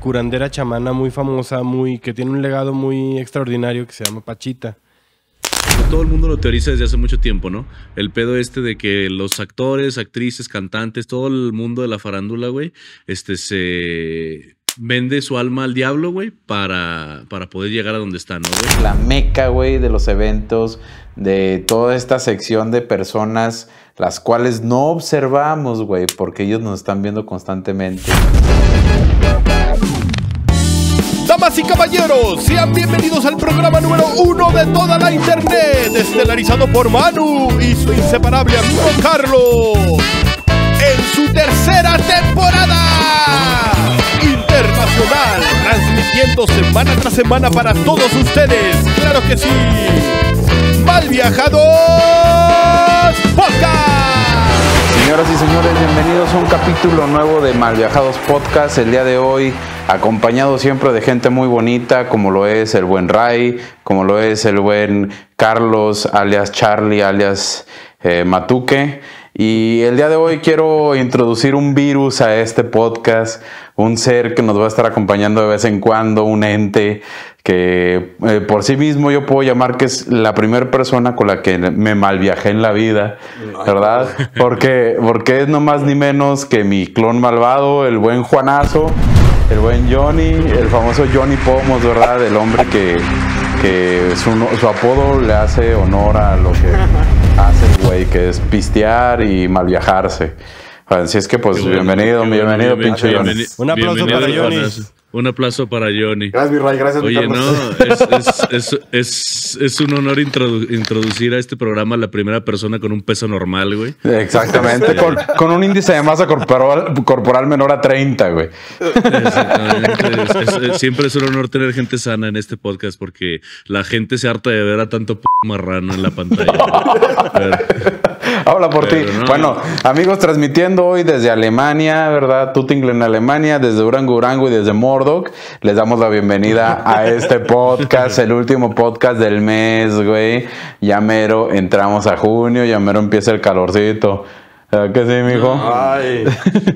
curandera chamana muy famosa, muy que tiene un legado muy extraordinario que se llama Pachita. Todo el mundo lo teoriza desde hace mucho tiempo, ¿no? El pedo este de que los actores, actrices, cantantes, todo el mundo de la farándula, güey, este se vende su alma al diablo, güey, para, para poder llegar a donde están, ¿no, La meca, güey, de los eventos, de toda esta sección de personas las cuales no observamos, güey, porque ellos nos están viendo constantemente. Damas y caballeros, sean bienvenidos al programa número uno de toda la internet, estelarizado por Manu y su inseparable amigo Carlos, en su tercera temporada internacional, transmitiendo semana tras semana para todos ustedes. Claro que sí. Mal viajados, podcast. Señoras y señores, bienvenidos a un capítulo nuevo de Malviajados Podcast. El día de hoy, acompañado siempre de gente muy bonita, como lo es el buen Ray, como lo es el buen Carlos, alias Charlie, alias eh, Matuque. Y el día de hoy quiero introducir un virus a este podcast, un ser que nos va a estar acompañando de vez en cuando, un ente que eh, por sí mismo yo puedo llamar que es la primera persona con la que me malviajé en la vida, ¿verdad? Porque, porque es no más ni menos que mi clon malvado, el buen Juanazo, el buen Johnny, el famoso Johnny Pomos, ¿verdad? El hombre que, que su, apodo le hace honor a lo que hace el güey, que es pistear y malviajarse. Así es que pues bienvenido, bienvenido, pinche Johnny. Un aplauso para Johnny. Un aplauso para Johnny. Gracias, mi Ray, gracias. Oye, no, es, es, es, un honor introducir a este programa a la primera persona con un peso normal, güey. Exactamente, este, con, un índice de masa corporal, corporal menor a 30, güey. Exactamente. siempre es un honor tener gente sana en este podcast porque la gente se harta de ver a tanto p marrano en la pantalla. Habla por ti. Bueno, amigos, transmitiendo hoy desde Alemania, ¿verdad? Tutinglen, en Alemania, desde Durango, urango y desde Mordoc. Les damos la bienvenida a este podcast, el último podcast del mes, güey. Ya mero entramos a junio, ya mero empieza el calorcito. ¿Verdad que sí, mijo? Ay.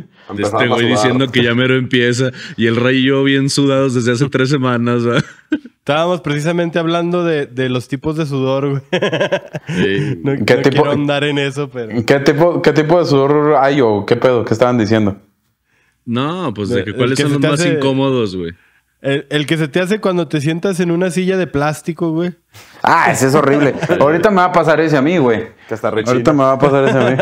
Estoy diciendo que ya mero empieza y el rey y yo bien sudados desde hace tres semanas. Estábamos precisamente hablando de, los tipos de sudor, güey. No, quiero andar en eso, pero... ¿Qué tipo, de sudor hay o qué pedo? ¿Qué estaban diciendo? No, pues de que cuáles son los más incómodos, güey. El, que se te hace cuando te sientas en una silla de plástico, güey. Ah, ese es horrible. Ahorita me va a pasar ese a mí, güey. Que hasta rechina. Ahorita me va a pasar ese a mí.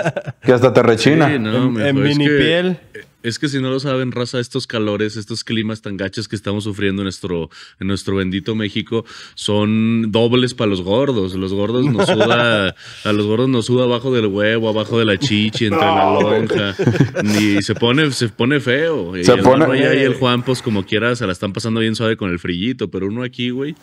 Que hasta te rechina. en, mini piel. Es que si no lo saben, raza, estos calores, estos climas tan gachos que estamos sufriendo en nuestro, en nuestro bendito México son dobles para los gordos. Los gordos nos suda, a los gordos nos suda abajo del huevo, abajo de la chichi, entre la lonja. Y se pone, se pone feo. y el y el Juan, pues como quiera, se la están pasando bien suave con el frillito, pero uno aquí, güey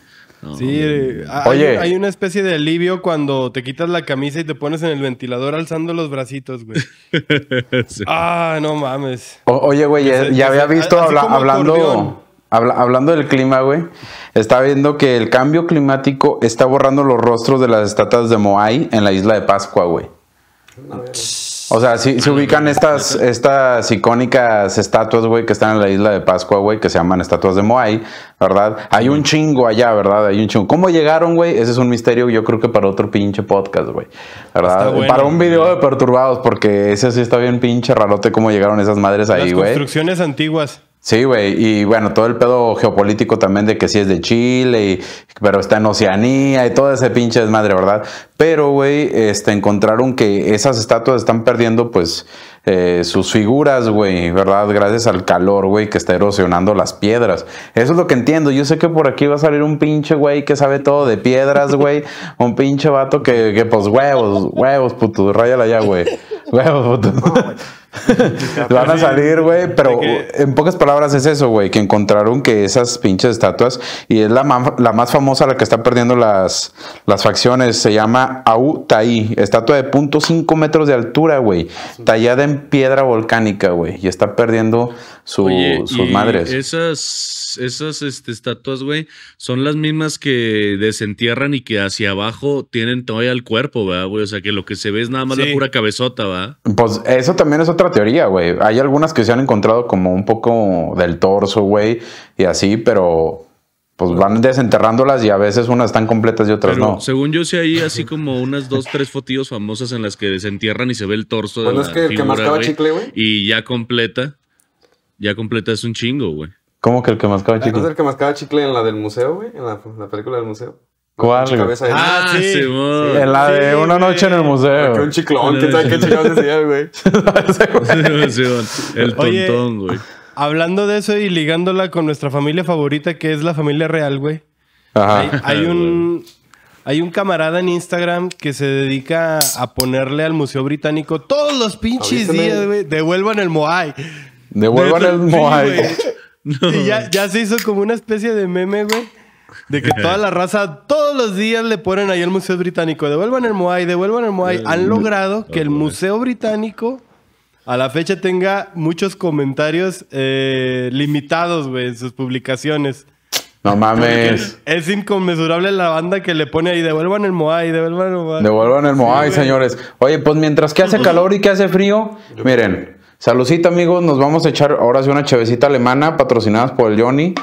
sí, eh, hay, Oye. hay, una especie de alivio cuando te quitas la camisa y te pones en el ventilador alzando los bracitos, güey. Ah, no mames. oye, güey, ya, había visto hablando, hablando del clima, güey. Está viendo que el cambio climático está borrando los rostros de las estatuas de Moai en la isla de Pascua, güey. O sea, si, se ubican estas, estas icónicas estatuas, güey, que están en la isla de Pascua, güey, que se llaman estatuas de Moai, ¿verdad? Hay un chingo allá, ¿verdad? Hay un chingo. ¿Cómo llegaron, güey? Ese es un misterio, yo creo que para otro pinche podcast, güey. ¿Verdad? para un video de perturbados, porque ese sí está bien pinche rarote cómo llegaron esas madres ahí, güey. Las construcciones antiguas. Sí, güey, y bueno, todo el pedo geopolítico también de que sí es de Chile, y, pero está en Oceanía y todo ese pinche desmadre, ¿verdad? Pero, güey, este, encontraron que esas estatuas están perdiendo, pues, eh, sus figuras, güey, ¿verdad? Gracias al calor, güey, que está erosionando las piedras. Eso es lo que entiendo. Yo sé que por aquí va a salir un pinche güey que sabe todo de piedras, güey. un pinche vato que, pues, huevos, huevos, puto, ráyala ya, güey. Huevos, puto. Van a salir, güey, pero en pocas palabras es eso, güey, que encontraron que esas pinches estatuas, y es la, más famosa, la que está perdiendo las, facciones, se llama Tai, estatua de 0.5 metros de altura, güey, tallada en piedra volcánica, güey, y está perdiendo sus madres. Esas, esas este, estatuas, güey, son las mismas que desentierran y que hacia abajo tienen todavía el cuerpo, güey? O sea, que lo que se ve es nada más la pura cabezota, va. Pues eso también es otra otra teoría, güey. Hay algunas que se han encontrado como un poco del torso, güey, y así, pero pues van desenterrándolas y a veces unas están completas y otras no. Según yo, sí hay así como unas dos, tres fotillos famosas en las que desentierran y se ve el torso bueno, de la es que el que mascaba chicle, güey. Y ya completa, ya completa es un chingo, güey. ¿Cómo que el que mascaba ah, chicle? es el que mascaba chicle en la del museo, güey? en la película del museo. ¿Cuál? Ah, sí. en la de una noche en el museo. un chiclón, güey? el tontón, güey. Hablando de eso y ligándola con nuestra familia favorita, que es la familia real, güey. Hay, un. Hay un camarada en Instagram que se dedica a ponerle al Museo Británico todos los pinches días, güey. Devuelvan el Moai. Devuelvan el Moai. Y ya, ya se hizo como una especie de meme, güey de que toda la raza todos los días le ponen ahí al Museo Británico, devuelvan el Moai, devuelvan el Moai. Han logrado que el Museo Británico a la fecha tenga muchos comentarios eh, limitados, güey, en sus publicaciones. No mames. es inconmensurable la banda que le pone ahí, devuelvan el Moai, devuelvan el Moai. Devuelvan el Moai, señores. Oye, pues mientras que hace pues, calor y que hace frío, miren, saludcita amigos, nos vamos a echar ahora sí una chevecita alemana patrocinadas por el Johnny.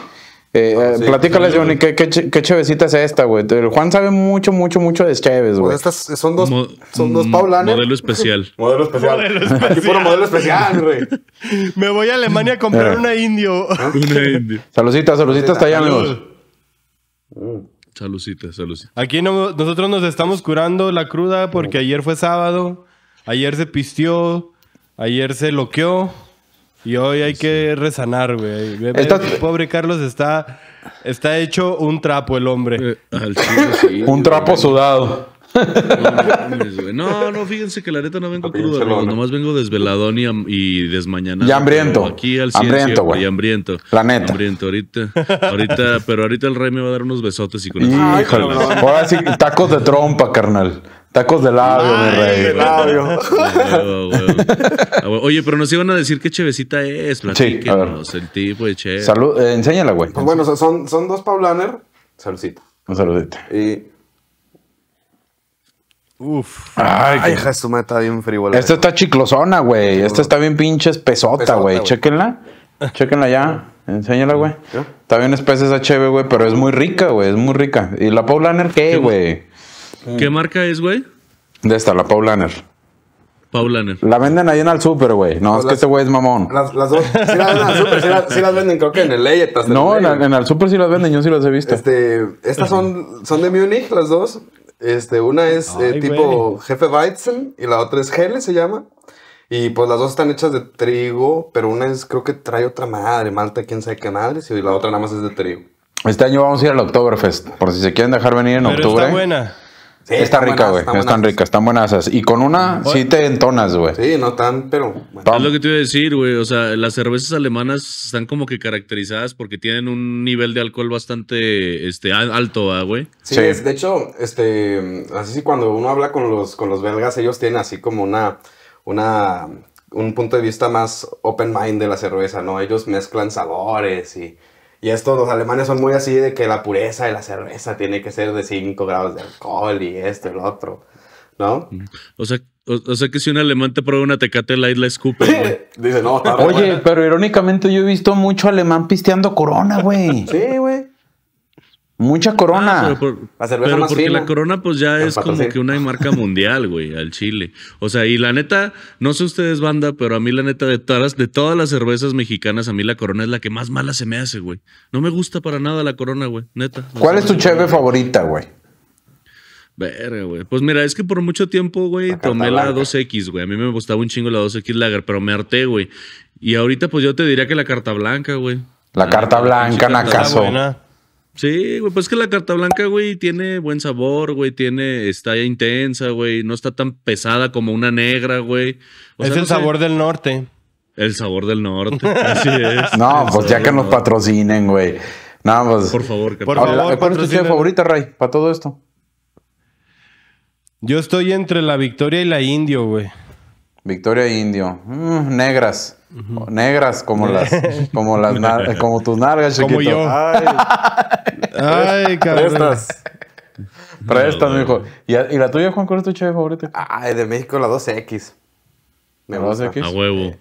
Eh, ah, eh pues, platícales, Johnny, ¿qué, qué, chevecita es esta, güey? El Juan sabe mucho, mucho, mucho de cheves, pues güey. estas son dos, son dos mm, paulanes. Modelo especial. modelo especial. Aquí puro modelo especial, güey. Me voy a Alemania a comprar eh. una indio. una indio. Salucita, salucita hasta allá, amigos. Salucita, salucita. Aquí nosotros nos estamos curando la cruda porque ayer fue sábado, ayer se pistió, ayer se loqueó. Y hoy hay que rezanar, güey. Pobre Carlos está, está hecho un trapo el hombre. Eh, un trapo sudado. No, no, fíjense que la neta no vengo crudo, nomás vengo desveladón y, y desmañanado. Y hambriento. Aquí al cien, hambriento, Y hambriento. La neta. Hambriento, ahorita, ahorita, pero ahorita el rey me va a dar unos besotes y con eso. Híjole. Ahora sí, tacos de trompa, carnal. Tacos de labio, mi rey. De labio. Ah, ah, Oye, pero nos iban a decir qué chevecita es. sí, el tipo de che. Salud, eh, enséñala, güey. Pues bueno, son, son dos Paulaner. Saludcita. Un saludito. Y Uf. Ay, Ay hija, su está bien frívola. Esta está chiclosona, güey. Esta está bien pinche espesota, güey. Chéquenla. Chéquenla ya. Enséñala, güey. Está bien espesa esa chévere, güey, pero es muy rica, güey. Es muy rica. ¿Y la Paulaner qué, güey? ¿Qué, marca es, güey? De esta, la Paulaner. Paulaner. La venden ahí en el super, güey. No, es que este güey es mamón. Las, las dos. Sí las venden al las venden, creo que en el Leyetas. No, en el super sí las venden, yo sí las he visto. Este, estas son, son de Munich, las dos. Este, una es eh, tipo jefe Weizen y la otra es Hele, se llama. Y pues las dos están hechas de trigo, pero una es, creo que trae otra madre, malta, quién sabe qué madre, y la otra nada más es de trigo. Este año vamos a ir al Oktoberfest, por si se quieren dejar venir en octubre. Está buena está rica, güey. Están, ricas, están buenazas. Y con una sí te entonas, güey. Sí, no tan, pero. Es lo que te iba a decir, güey. O sea, las cervezas alemanas están como que caracterizadas porque tienen un nivel de alcohol bastante este, alto, güey. Sí, de hecho, este, así cuando uno habla con los, con los belgas, ellos tienen así como una, una, un punto de vista más open mind de la cerveza, ¿no? Ellos mezclan sabores y y esto, los alemanes son muy así de que la pureza de la cerveza tiene que ser de 5 grados de alcohol y esto y lo otro, ¿no? O sea, o, sea que si un alemán te prueba una tecate light, la escupe. Dice, no, Oye, pero irónicamente yo he visto mucho alemán pisteando corona, güey. Sí, güey. Mucha ah, corona. pero la cerveza porque la corona, pues ya es como que una marca mundial, güey, al Chile. O sea, y la neta, no sé ustedes, banda, pero a mí la neta, de todas, de todas las cervezas mexicanas, a mí la corona es la que más mala se me hace, güey. No me gusta para nada la corona, güey, neta. ¿Cuál es tu cheve favorita, güey? Verga, güey. Pues mira, es que por mucho tiempo, güey, tomé la 2X, güey. A mí me gustaba un chingo la 2X Lager, pero me harté, güey. Y ahorita, pues yo te diría que la carta blanca, güey. La, carta blanca, Nacaso. Sí, güey, pues es que la carta blanca, güey, tiene buen sabor, güey, tiene, está intensa, güey, no está tan pesada como una negra, güey. es el sabor del norte. El sabor del norte, así es. No, pues ya que nos patrocinen, güey. no, pues, Por favor, por favor, ¿Cuál es tu favorita, Ray, para todo esto? Yo estoy entre la Victoria y la Indio, güey. Victoria e Indio. Mm, negras. Negras como las, como las como tus nalgas chiquito. Como yo. Ay, Ay cabrón. Prestas. mi hijo. ¿Y, la tuya, Juan, cuál es tu chévere favorito Ay, de México, la 12X. ¿La 12X? A huevo.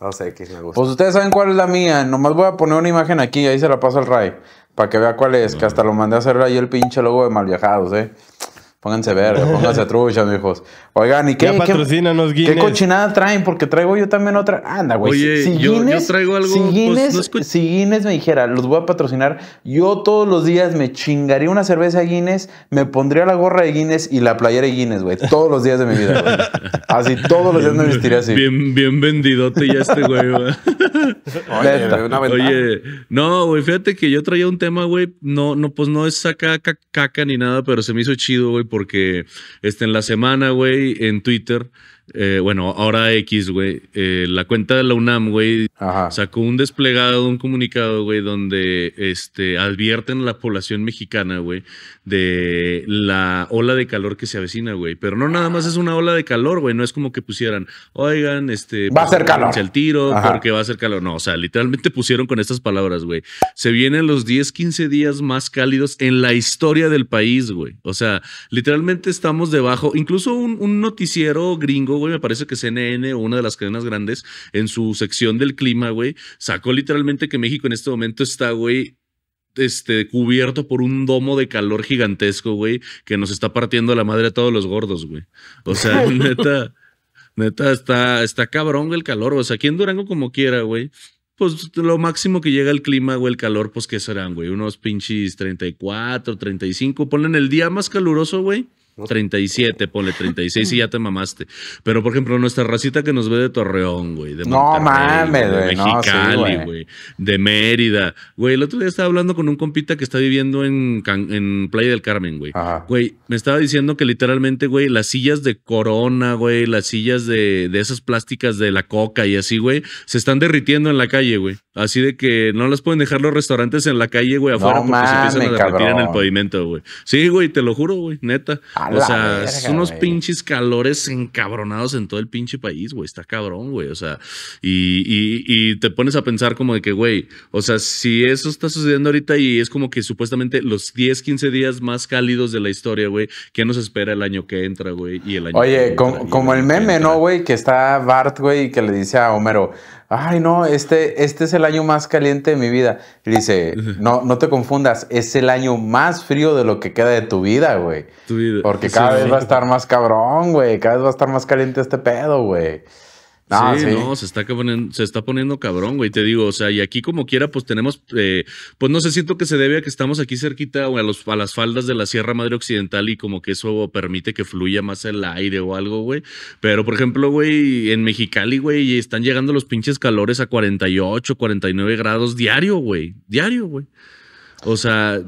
12X me gusta. Pues ustedes saben cuál es la mía. Nomás voy a poner una imagen aquí, y ahí se la paso al Ray. Para que vea cuál es, que hasta lo mandé a hacer ahí el pinche logo de mal viajados, eh. Pónganse verga, pónganse trucha, mijos. Oigan, ¿y qué, qué, qué, cochinada traen? Porque traigo yo también otra. Anda, güey. Oye, si yo, Guinness, traigo algo. Si pues, Guinness, pues, Guinness, me dijera, los voy a patrocinar, yo todos los días me chingaría una cerveza Guinness, me pondría la gorra de Guinness y la playera de Guinness, güey. Todos los días de mi vida, güey. Así, todos los días me vestiría así. Bien, bien vendidote ya este güey, Oye, una Oye, no, güey, fíjate que yo traía un tema, güey. No, no, pues no es saca caca ni nada, pero se me hizo chido, güey porque este, en la semana, güey, en Twitter eh, bueno, ahora X, güey, eh, la cuenta de la UNAM, güey, sacó un desplegado, un comunicado, güey, donde este, advierten a la población mexicana, güey, de la ola de calor que se avecina, güey. Pero no nada más es una ola de calor, güey, no es como que pusieran, oigan, este... Va a hacer calor. El tiro porque va a hacer calor. No, o sea, literalmente pusieron con estas palabras, güey. Se vienen los 10, 15 días más cálidos en la historia del país, güey. O sea, literalmente estamos debajo, incluso un noticiero gringo me parece que CNN una de las cadenas grandes, en su sección del clima, güey, sacó literalmente que México en este momento está, güey, este, cubierto por un domo de calor gigantesco, güey, que nos está partiendo la madre a todos los gordos, güey. O sea, neta, neta, está, está cabrón el calor. O sea, aquí en Durango como quiera, güey. Pues lo máximo que llega el clima, o el calor, pues ¿qué serán, güey? Unos pinches 34, 35. Ponen el día más caluroso, güey. 37, ponle 36 y ya te mamaste. Pero, por ejemplo, nuestra racita que nos ve de Torreón, güey, de no, mames, de güey, güey. de Mérida. Güey, el otro día estaba hablando con un compita que está viviendo en, Playa del Carmen, güey. Güey, me estaba diciendo que literalmente, güey, las sillas de Corona, güey, las sillas de, esas plásticas de la coca y así, güey, se están derritiendo en la calle, güey. Así de que no las pueden dejar los restaurantes en la calle, güey, afuera, porque se empiezan a derretir en el pavimento, güey. Sí, güey, te lo juro, güey, neta. Ah, o sea, unos pinches calores encabronados en todo el pinche país, güey. Está cabrón, güey. O sea, y, te pones a pensar como de que, güey, o sea, si eso está sucediendo ahorita y es como que supuestamente los 10, 15 días más cálidos de la historia, güey, ¿qué nos espera el año que entra, güey? Y el Oye, como, el, meme, ¿no, güey? Que está Bart, güey, que le dice a Homero, ay, no, este, este es el año más caliente de mi vida. Y dice, no, no te confundas, es el año más frío de lo que queda de tu vida, güey. Porque cada vez va a estar más cabrón, güey. Cada vez va a estar más caliente este pedo, güey. Ah, sí, no, se está, poniendo, se está poniendo cabrón, güey, te digo, o sea, y aquí como quiera, pues tenemos, eh, pues no sé, siento que se debe a que estamos aquí cerquita o a, los, a las faldas de la Sierra Madre Occidental y como que eso permite que fluya más el aire o algo, güey. Pero, por ejemplo, güey, en Mexicali, güey, están llegando los pinches calores a 48, 49 grados diario, güey, diario, güey. O sea,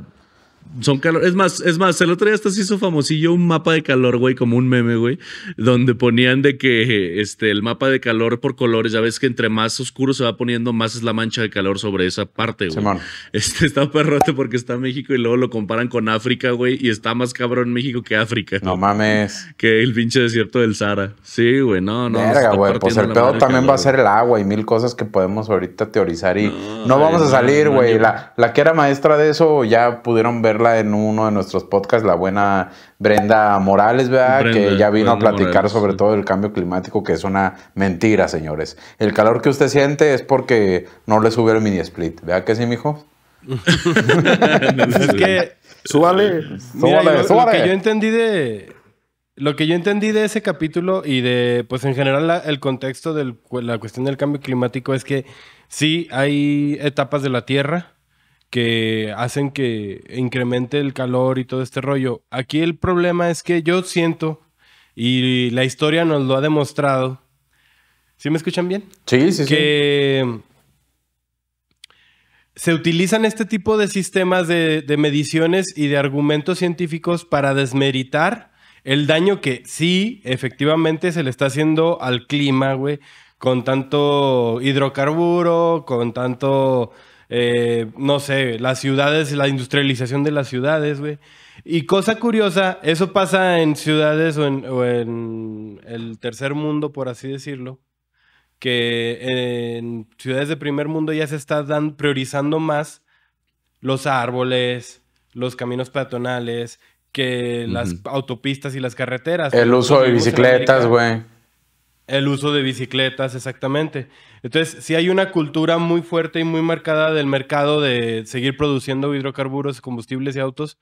son calor. Es más, es más, el otro día hasta se hizo famosillo un mapa de calor, güey, como un meme, güey, donde ponían de que este, el mapa de calor por colores, ya ves que entre más oscuro se va poniendo, más es la mancha de calor sobre esa parte, güey. este está perrote porque está México y luego lo comparan con África, güey, y está más cabrón México que África. No mames. Que el pinche desierto del Sahara. Sí, güey, no, no. Verga, güey, pues el pedo también va a ser el agua y mil cosas que podemos ahorita teorizar y no, vamos a salir, güey. la, la que era maestra de eso ya pudieron ver la en uno de nuestros podcasts, la buena Brenda Morales, ¿verdad? que ya vino a platicar sobre todo el cambio climático, que es una mentira, señores. El calor que usted siente es porque no le subió el mini split, vea que sí, mijo? es que... Súbale, Mira, lo, que yo entendí de... Lo que yo entendí de ese capítulo y de, pues en general, el contexto de la cuestión del cambio climático es que sí hay etapas de la Tierra que hacen que incremente el calor y todo este rollo. Aquí el problema es que yo siento, y la historia nos lo ha demostrado, ¿sí me escuchan bien? Sí, sí, que se utilizan este tipo de sistemas de, de mediciones y de argumentos científicos para desmeritar el daño que sí, efectivamente, se le está haciendo al clima, güey, con tanto hidrocarburo, con tanto eh, no sé, las ciudades, la industrialización de las ciudades, güey. Y cosa curiosa, eso pasa en ciudades o en, el tercer mundo, por así decirlo, que en ciudades de primer mundo ya se está priorizando más los árboles, los caminos peatonales, que las autopistas y las carreteras. El uso de bicicletas, güey. El uso de bicicletas, exactamente. Entonces, si hay una cultura muy fuerte y muy marcada del mercado de seguir produciendo hidrocarburos, combustibles y autos.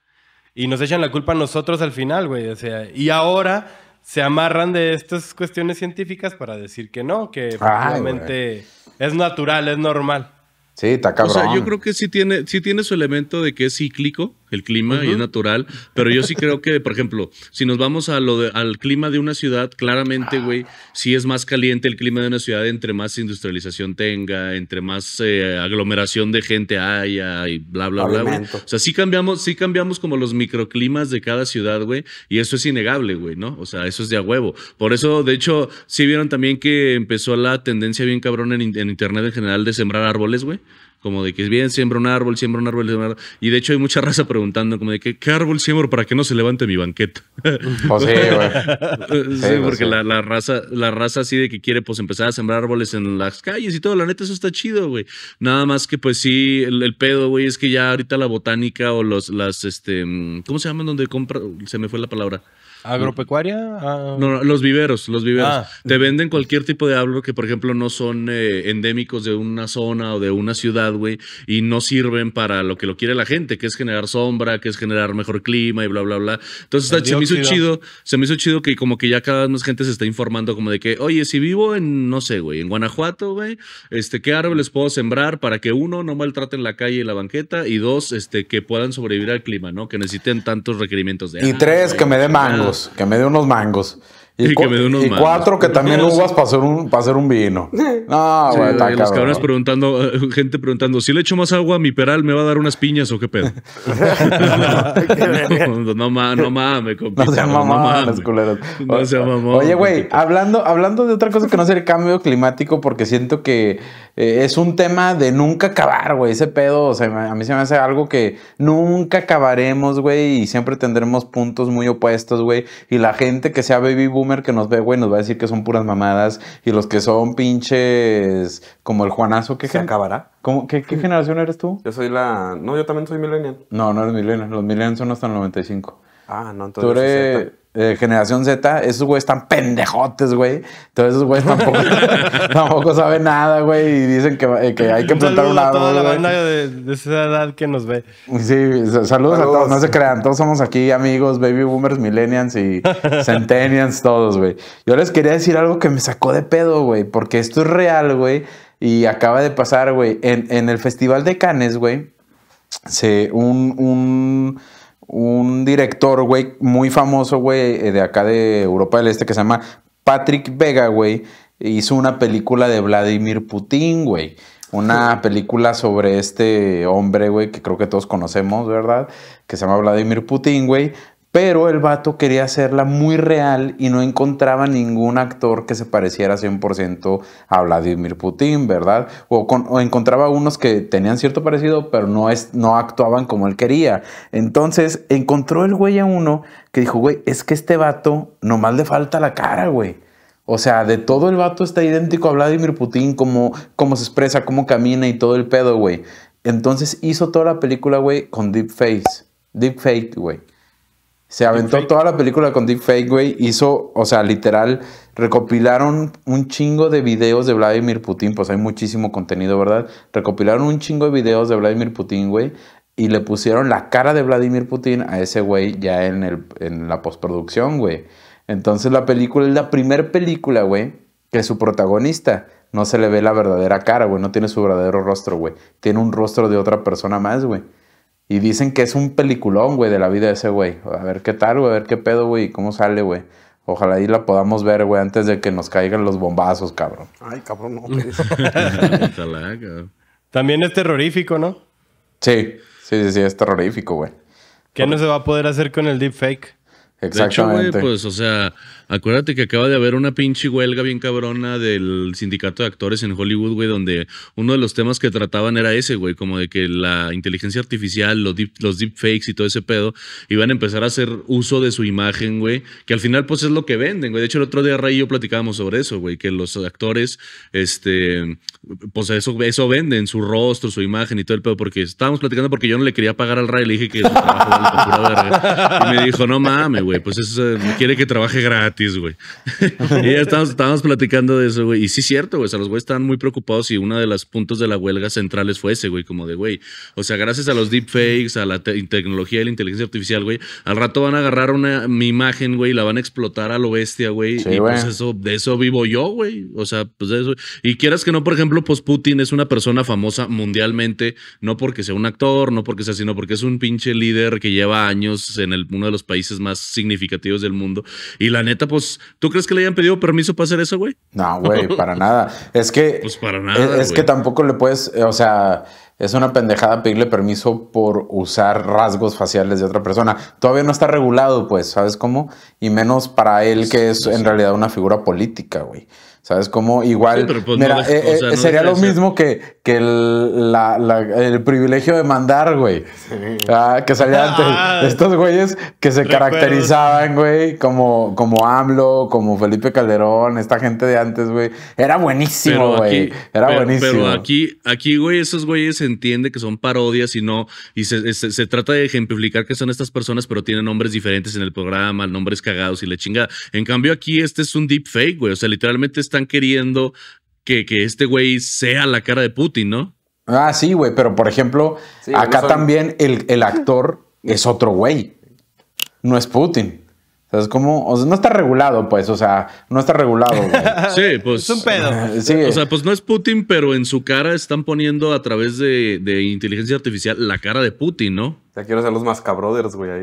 Y nos echan la culpa a nosotros al final, güey. O sea, y ahora se amarran de estas cuestiones científicas para decir que no, que realmente es natural, es normal. Sí, está cabrón. O sea, yo creo que sí tiene, sí tiene su elemento de que es cíclico el clima y es natural, pero yo sí creo que, por ejemplo, si nos vamos al clima de una ciudad, claramente, güey, sí es más caliente el clima de una ciudad entre más industrialización tenga, entre más eh, aglomeración de gente haya y bla, bla, bla. O sea, sí cambiamos, sí cambiamos como los microclimas de cada ciudad, güey, y eso es innegable, güey, ¿no? O sea, eso es de a huevo. Por eso, de hecho, sí vieron también que empezó la tendencia bien cabrón en Internet en general de sembrar árboles, güey. Como de que bien, siembra un árbol, siembra un árbol, siembra un Y de hecho hay mucha raza preguntando como de que, ¿qué árbol siembro para que no se levante mi banqueta? Pues sí, pues porque La, raza, la raza así de que quiere pues empezar a sembrar árboles en las calles y todo. La neta, eso está chido, güey. Nada más que pues sí, el, el pedo, güey, es que ya ahorita la botánica o los, las, este, mm, ¿cómo se llaman donde compra? Se me fue la palabra. ¿Agropecuaria? Ah. No, los viveros, los viveros. Ah. Te venden cualquier tipo de árbol que, por ejemplo, no son eh, endémicos de una zona o de una ciudad, güey, y no sirven para lo que lo quiere la gente, que es generar sombra, que es generar mejor clima y bla, bla, bla. Entonces, se me hizo chido, se me hizo chido que como que ya cada vez más gente se está informando como de que, oye, si vivo en, no sé, güey, en Guanajuato, güey, este, ¿qué árboles puedo sembrar para que uno no maltraten la calle y la banqueta y dos, este, que puedan sobrevivir al clima, ¿no? Que necesiten tantos requerimientos de... Y tres, que me dé mangos que me dé unos mangos. Y, que cuatro que también usas para hacer un, para hacer un vino. No, Los cabrones preguntando, eh, gente preguntando, si le echo más agua a mi peral, ¿me va a dar unas piñas o qué pedo? no, no, mames, no mames, No mames, culeros. No se Oye, güey, hablando, hablando de otra cosa que no es el cambio climático, porque siento que eh, es un tema de nunca acabar, güey. Ese pedo, o sea, a mí se me hace algo que nunca acabaremos, güey, y siempre tendremos puntos muy opuestos, güey. Y la gente que sea baby boom que nos ve, güey, nos va a decir que son puras mamadas. Y los que son pinches como el Juanazo, que Se acabará. qué, qué, generación eres tú? Yo soy la. No, yo también soy millennial. No, no eres millennial. Los millennials son hasta el 95. Ah, no, entonces. Eh, generación Z, esos güeyes están pendejotes, güey. Todos esos güeyes tampoco, saben nada, güey. Y dicen que, eh, hay que plantar un árbol. toda la banda de, esa edad que nos ve. Sí, saludos, a todos. No se crean, todos somos aquí amigos, baby boomers, millennials y centennials, todos, güey. Yo les quería decir algo que me sacó de pedo, güey. Porque esto es real, güey. Y acaba de pasar, güey. En, el Festival de Cannes, güey. Se, un un director, güey, muy famoso, güey, eh, de acá de Europa del Este, que se llama Patrick Vega, güey, hizo una película de Vladimir Putin, güey. Una película sobre este hombre, güey, que creo que todos conocemos, ¿verdad? Que se llama Vladimir Putin, güey. Pero el vato quería hacerla muy real y no encontraba ningún actor que se pareciera 100% a Vladimir Putin, ¿verdad? O, encontraba unos que tenían cierto parecido, pero no, actuaban como él quería. Entonces encontró el güey a uno que dijo, güey, es que este vato nomás le falta la cara, güey. O sea, de todo el vato está idéntico a Vladimir Putin, como se expresa, cómo camina y todo el pedo, güey. Entonces hizo toda la película, güey, con deep face. Deep fake, güey. Se aventó toda la película con Deep Fake, güey. Hizo, o sea, literal, recopilaron un chingo de videos de Vladimir Putin. Pues hay muchísimo contenido, ¿verdad? Recopilaron un chingo de videos de Vladimir Putin, güey. Y le pusieron la cara de Vladimir Putin a ese güey ya en, el, en la postproducción, güey. Entonces la película es la primera película, güey, que su protagonista no se le ve la verdadera cara, güey. No tiene su verdadero rostro, güey. Tiene un rostro de otra persona más, güey. Y dicen que es un peliculón, güey, de la vida de ese güey. A ver qué tal, güey, a ver qué pedo, güey, cómo sale, güey. Ojalá ahí la podamos ver, güey, antes de que nos caigan los bombazos, cabrón. Ay, cabrón, no. También es terrorífico, ¿no? Sí, sí, sí, es terrorífico, güey. ¿Qué no se va a poder hacer con el deepfake? Exactamente. güey, pues, o sea, Acuérdate que acaba de haber una pinche huelga bien cabrona del sindicato de actores en Hollywood, güey, donde uno de los temas que trataban era ese, güey, como de que la inteligencia artificial, los, deep, los deepfakes y todo ese pedo, iban a empezar a hacer uso de su imagen, güey, que al final pues es lo que venden, güey. De hecho, el otro día Ray y yo platicábamos sobre eso, güey, que los actores, este, pues eso, eso venden, su rostro, su imagen y todo el pedo, porque estábamos platicando porque yo no le quería pagar al Ray, le dije que su trabajo Y me dijo, no mames, güey, pues eso quiere que trabaje gratis güey. y estábamos, platicando de eso, güey. Y sí es cierto, güey. O sea, los güeyes estaban muy preocupados y uno de los puntos de la huelga centrales fue ese, güey. Como de, güey, o sea, gracias a los deepfakes, a la tecnología y la inteligencia artificial, güey, al rato van a agarrar una, mi imagen, güey, y la van a explotar a lo bestia, güey. y pues eso, de eso vivo yo, güey. O sea, pues de eso. Y quieras que no, por ejemplo, pues Putin es una persona famosa mundialmente, no porque sea un actor, no porque sea, sino porque es un pinche líder que lleva años en el, uno de los países más significativos del mundo. Y la neta, pues, ¿tú crees que le hayan pedido permiso para hacer eso, güey? No, güey, para nada. Es que. Pues, es que tampoco le puedes, eh, o sea, es una pendejada pedirle permiso por usar rasgos faciales de otra persona. Todavía no está regulado, pues, ¿sabes cómo? Y menos para él, que es en realidad una figura política, güey. ¿Sabes cómo? Igual, sería lo mismo que, que el, privilegio de mandar, güey. Ah, que salía antes. Ah. Estos güeyes que se caracterizaban, güey, como, como AMLO, como Felipe Calderón, esta gente de antes, güey. Era buenísimo, güey. Era buenísimo. Pero aquí, aquí, güey, esos güeyes se entiende que son parodias y no. Y se, trata de ejemplificar que son estas personas, pero tienen nombres diferentes en el programa, nombres cagados y la chingada. En cambio, aquí este es un deep fake, güey. O sea, literalmente está están queriendo que, este güey sea la cara de Putin, ¿no? Ah, sí, güey, pero por ejemplo, acá también el, actor es otro güey, no es Putin. O sea, es como, o sea, no está regulado, pues, o sea, no está regulado. Sí, pues. Es un pedo. O sea, pues no es Putin, pero en su cara están poniendo a través de, de inteligencia artificial la cara de Putin, ¿no? Ya quiero ser los Mascabrothers, güey, ahí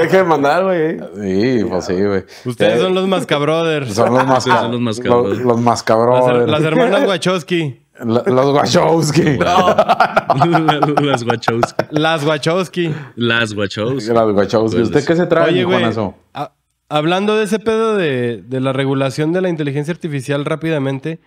Me que mandar, güey. Sí, pues sí, güey. Ustedes eh, son los Mascabrothers. Son los, los Mascabrothers. Los, Mascabrothers. Las, hermanas Wachowski. los Wachowski. No. las Wachowski. Las Wachowski. Las Wachowski. Las Wachowski. Pues, ¿Usted qué se trae, con eso? hablando de ese pedo de, de la regulación de la inteligencia artificial rápidamente...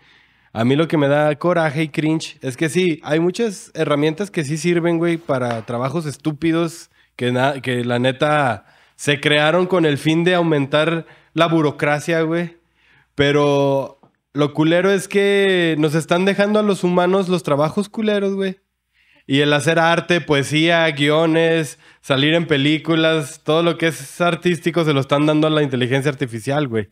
A mí lo que me da coraje y cringe es que sí, hay muchas herramientas que sí sirven, güey, para trabajos estúpidos que, que la neta se crearon con el fin de aumentar la burocracia, güey. Pero lo culero es que nos están dejando a los humanos los trabajos culeros, güey. Y el hacer arte, poesía, guiones, salir en películas, todo lo que es artístico se lo están dando a la inteligencia artificial, güey.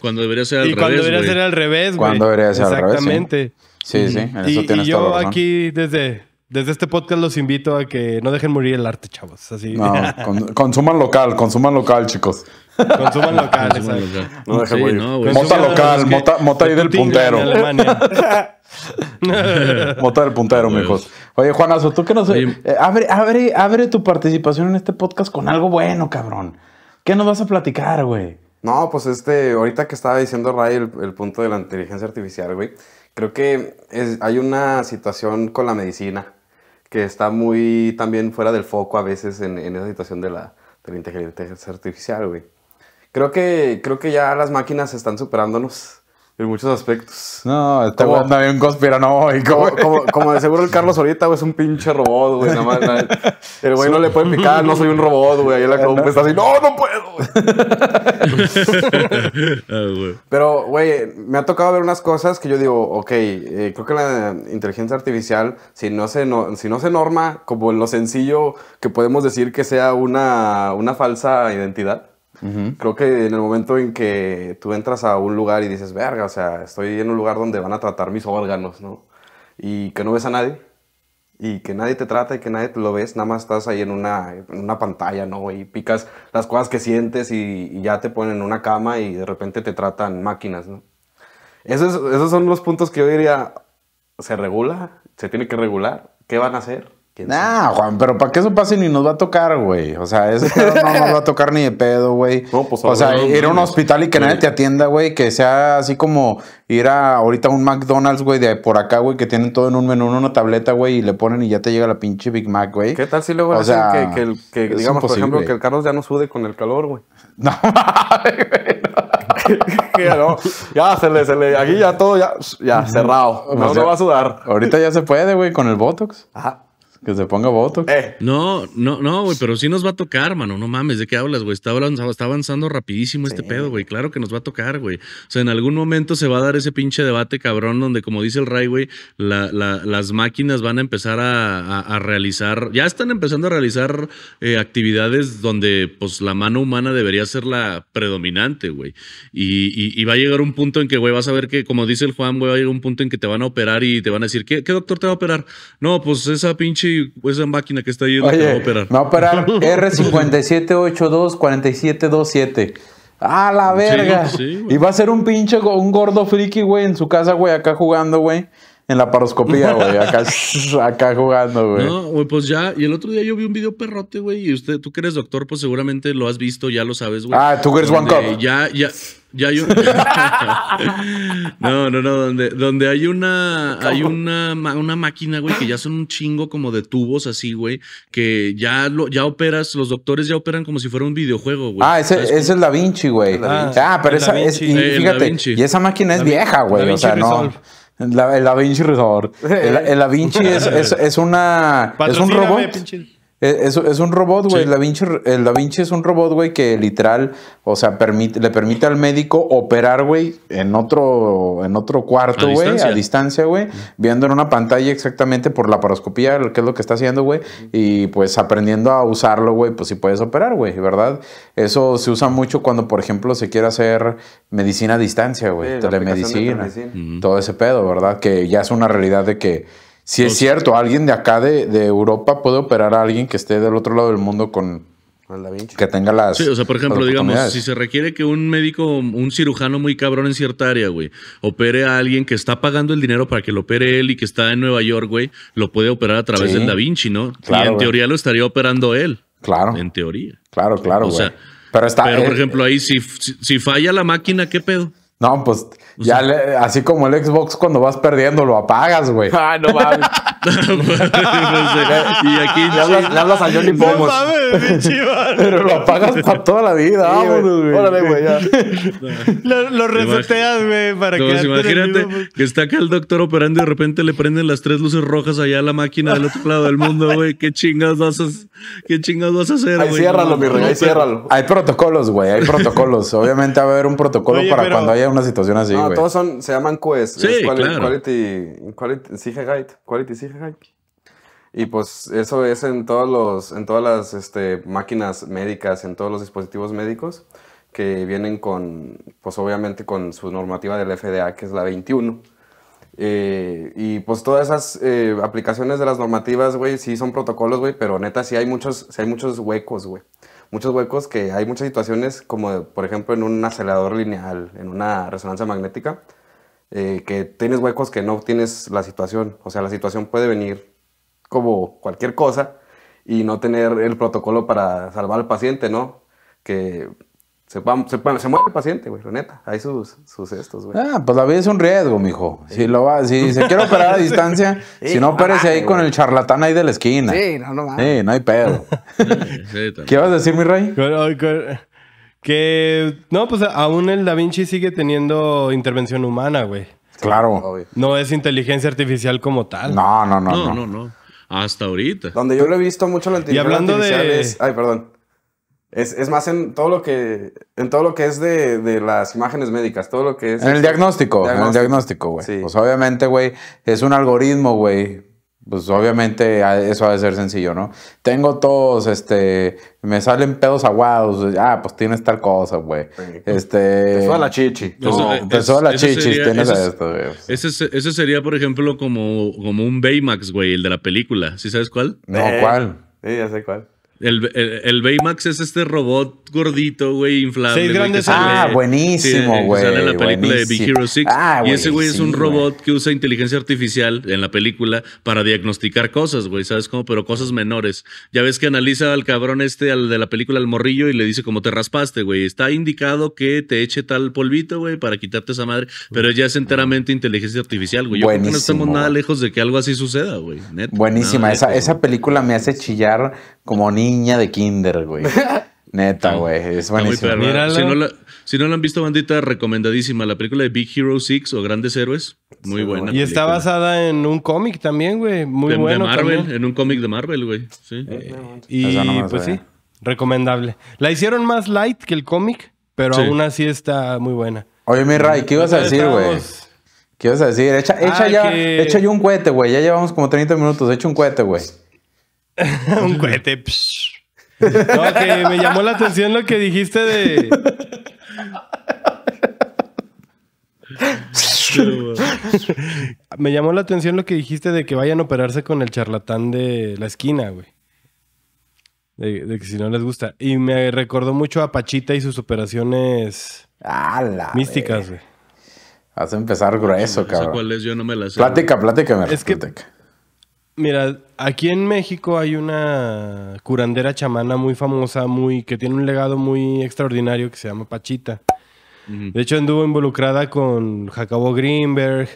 Cuando debería ser al revés. Y cuando debería ser al revés, güey. Cuando debería ser al revés. Exactamente. Sí, sí, eso y, y yo aquí desde, desde este podcast los invito a que no dejen morir el arte, chavos. Así. No, consuman local, consuman local, chicos. Consuman local, exacto. No, dejen morir. mota local, mota, mota ahí del puntero. Mota el puntero, mejor. Oye, Juanazo, tú que no soy. Eh, abre, abre, abre tu participación en este podcast con algo bueno, cabrón. ¿Qué nos vas a platicar, güey? No, pues este, ahorita que estaba diciendo Ray el, punto de la inteligencia artificial, güey. Creo que hay una situación con la medicina que está muy también fuera del foco a veces en, en esa situación de la, de la inteligencia artificial, güey. Creo que, creo que ya las máquinas están superándonos en muchos aspectos. No, este no había un conspiranoico. Como, como, de seguro el Carlos ahorita, es un pinche robot, güey. Nada más, el güey no le puede picar, no soy un robot, güey. Ahí la columna está así, no, no puedo. Ah, Pero, güey, me ha tocado ver unas cosas que yo digo, ok, eh, creo que la inteligencia artificial, si no, se no, si no se norma, como en lo sencillo que podemos decir que sea una, una falsa identidad Creo que en el momento en que tú entras a un lugar y dices, verga, o sea, estoy en un lugar donde van a tratar mis órganos, ¿no? Y que no ves a nadie, y que nadie te trata y que nadie te lo ves, nada más estás ahí en una, en una pantalla, ¿no? Y picas las cosas que sientes y, ya te ponen en una cama y de repente te tratan máquinas, ¿no? Esos, esos son los puntos que yo diría, se regula, se tiene que regular, ¿qué van a hacer? Nah, Juan, pero para que eso pase ni nos va a tocar, güey. O sea, eso no nos va a tocar ni de pedo, güey. No, pues, o sea, ir a un hospital y que nadie te atienda, güey. Que sea así como ir a ahorita a un McDonald's, güey, de por acá, güey, que tienen todo en un menú, en una tableta, güey, y le ponen y ya te llega la pinche Big Mac, güey. ¿Qué tal si luego o que, digamos, por ejemplo, que el Carlos ya no sude con el calor, güey? No, güey. no, ya se le, se le, aquí ya todo ya, ya cerrado. Pues no, se va a sudar. Ahorita ya se puede, güey, con el Botox. Ajá. Que se ponga voto. Eh. No, no, no, güey, pero sí nos va a tocar, mano. No mames, ¿de qué hablas, güey? Está avanzando, avanzando rapidísimo este pedo, güey. Claro que nos va a tocar, güey. O sea, en algún momento se va a dar ese pinche debate cabrón donde, como dice el Ray, güey, las máquinas van a empezar a, realizar, ya están empezando a realizar eh, actividades donde, pues, la mano humana debería ser la predominante, güey. Y, va a llegar un punto en que, güey, vas a ver que, como dice el Juan, güey, va a llegar un punto en que te van a operar y te van a decir, ¿qué, qué doctor te va a operar? No, pues esa pinche esa máquina que está ahí va a operar. Va a operar R5782-4727. ¡A la verga! y va a ser un pinche, un gordo friki, güey, en su casa, güey, acá jugando, güey en la paroscopía, güey. Acá, jugando, güey. No, güey, pues ya. Y el otro día yo vi un video perrote, güey. Y usted, tú que eres doctor, pues seguramente lo has visto, ya lo sabes, güey. Ah, tú que eres One cop. Ya, ya. Ya hay no, no, no, donde, donde hay una hay una, una máquina, güey, que ya son un chingo como de tubos así, güey, que ya lo, ya operas, los doctores ya operan como si fuera un videojuego, güey. Ah, ese, es la Vinci, güey. Ah, pero esa es, y, fíjate, eh, y esa máquina es vieja, güey, o sea, no. La, el Da Vinci Resort. El, el Vinci es, es, es, una. Es un robot. Eh, es, un robot, güey. La, Vinci, el da es un robot, güey, que literal, o sea, permite, le permite al médico operar, güey, en otro, en otro cuarto, güey, a distancia, güey, viendo en una pantalla exactamente por la paroscopía, qué es lo que está haciendo, güey, y pues aprendiendo a usarlo, güey, pues si puedes operar, güey, ¿verdad? Eso se usa mucho cuando, por ejemplo, se quiere hacer medicina a distancia, güey, telemedicina, todo ese pedo, ¿verdad? Que ya es una realidad de que si es cierto, alguien de acá de, Europa puede operar a alguien que esté del otro lado del mundo con Vinci. que tenga las. o sea, por ejemplo, digamos, si se requiere que un médico, un cirujano muy cabrón en cierta área, güey, opere a alguien que está pagando el dinero para que lo opere él y que está en Nueva York, güey, lo puede operar a través del Da Vinci, ¿no? y en teoría lo estaría operando él. Claro. En teoría. Claro, claro, o Sea, pero está. por eh, ejemplo, ahí si falla la máquina, ¿qué pedo? No, pues ya así como el Xbox cuando vas perdiendo lo apagas, güey. Ah, no mames. Pues, y aquí le hablas, le hablas a Johnny no Pero lo apagas para toda la vida, vámonos, güey. Órale, güey, ya. lo, reseteas, güey, para que imagínate pues. que está acá el doctor operando y de repente le prenden las tres luces rojas allá a la máquina del otro lado del mundo, güey. ¿Qué chingas vas a qué chingas vas a hacer, Ahí ciérralo, mi rey, ahí ciérralo. Hay protocolos, güey, hay protocolos. Obviamente va a haber un protocolo para cuando haya una situación así, güey. No, todos son, se llaman QS. Sí, quality quali claro. Quality, quality, guide Quality Y pues eso es en todos los, en todas las este, máquinas médicas, en todos los dispositivos médicos que vienen con, pues obviamente con su normativa del FDA, que es la 21. Eh, y pues todas esas eh, aplicaciones de las normativas, güey, sí son protocolos, güey, pero neta sí hay muchos, sí hay muchos huecos, güey muchos huecos que hay muchas situaciones, como por ejemplo en un acelerador lineal, en una resonancia magnética, eh, que tienes huecos que no tienes la situación. O sea, la situación puede venir como cualquier cosa y no tener el protocolo para salvar al paciente, ¿no? Que se, va, muere el paciente, güey, la neta. Hay sus, estos, güey. Ah, pues la vida es un riesgo, mijo. Si, lo se quiere operar a distancia, si no, no ahí con el charlatán ahí de la esquina. Sí, no, no va. no hay pedo. ¿Qué vas a decir, mi rey? Que, no, pues aún el Da Vinci sigue teniendo intervención humana, güey. Claro. No es inteligencia artificial como tal. No, no, no. No, no, no. Hasta ahorita. Donde yo lo he visto mucho la inteligencia y hablando de... Ay, perdón. Es, más en todo lo que, en todo lo que es de, las imágenes médicas, todo lo que es... En el diagnóstico, en el diagnóstico, güey. Pues obviamente, güey, es un algoritmo, güey. Pues obviamente eso ha de ser sencillo, ¿no? Tengo todos este, me salen pedos aguados, pues, ah, pues tienes tal cosa, güey. Este... Te la chichi. la chichi, Ese, sería, por ejemplo, como, como un Baymax, güey, el de la película, ¿sí sabes cuál? No, ¿cuál? Sí, ya sé cuál. El, el, Baymax es este robot gordito, güey, inflable. Ah, buenísimo, güey. la película de Big Hero 6. Ah, y ese güey es un robot que usa inteligencia artificial en la película para diagnosticar cosas, güey, ¿sabes cómo? Pero cosas menores. Ya ves que analiza al cabrón este al de la película, al morrillo, y le dice como te raspaste, güey. Está indicado que te eche tal polvito, güey, para quitarte esa madre. Pero ya es enteramente inteligencia artificial, güey. Yo no estamos nada lejos de que algo así suceda, güey. Buenísima. esa, esa película me hace chillar como niña de kinder, güey. Neta, güey. Es buenísimo. si, no la, si no la han visto, bandita, recomendadísima. La película de Big Hero 6 o Grandes Héroes. Muy buena. Y está basada en un cómic también, güey. Muy de, bueno. Marvel, en un cómic de Marvel, güey. Sí. Eh, eh, y pues sí, recomendable. La hicieron más light que el cómic, pero aún así está muy buena. Oye, mi Ray, ¿qué ibas a decir, güey? ¿Qué ibas a decir? Echa, ah, ya, un cuete, güey. Ya llevamos como 30 minutos. Echa un cuete, güey. un cohete. no, que me llamó la atención lo que dijiste de. me llamó la atención lo que dijiste de que vayan a operarse con el charlatán de la esquina, güey. De, que si no les gusta. Y me recordó mucho a Pachita y sus operaciones místicas, güey. Vas a empezar grueso, cabrón. no Yo no me la sé. Plática, plática, me Es que, Mira, aquí en México hay una curandera chamana muy famosa, muy que tiene un legado muy extraordinario que se llama Pachita. De hecho, anduvo involucrada con Jacobo Greenberg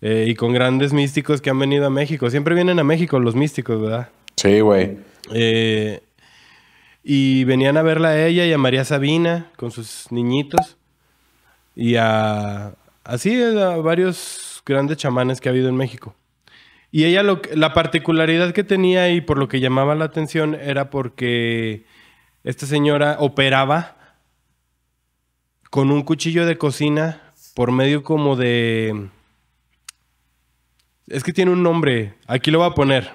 eh, y con grandes místicos que han venido a México. Siempre vienen a México los místicos, ¿verdad? Sí, güey. Eh, y venían a verla a ella y a María Sabina con sus niñitos. Y a. Así, a varios grandes chamanes que ha habido en México. Y ella, lo, la particularidad que tenía y por lo que llamaba la atención era porque esta señora operaba con un cuchillo de cocina por medio como de... Es que tiene un nombre, aquí lo voy a poner.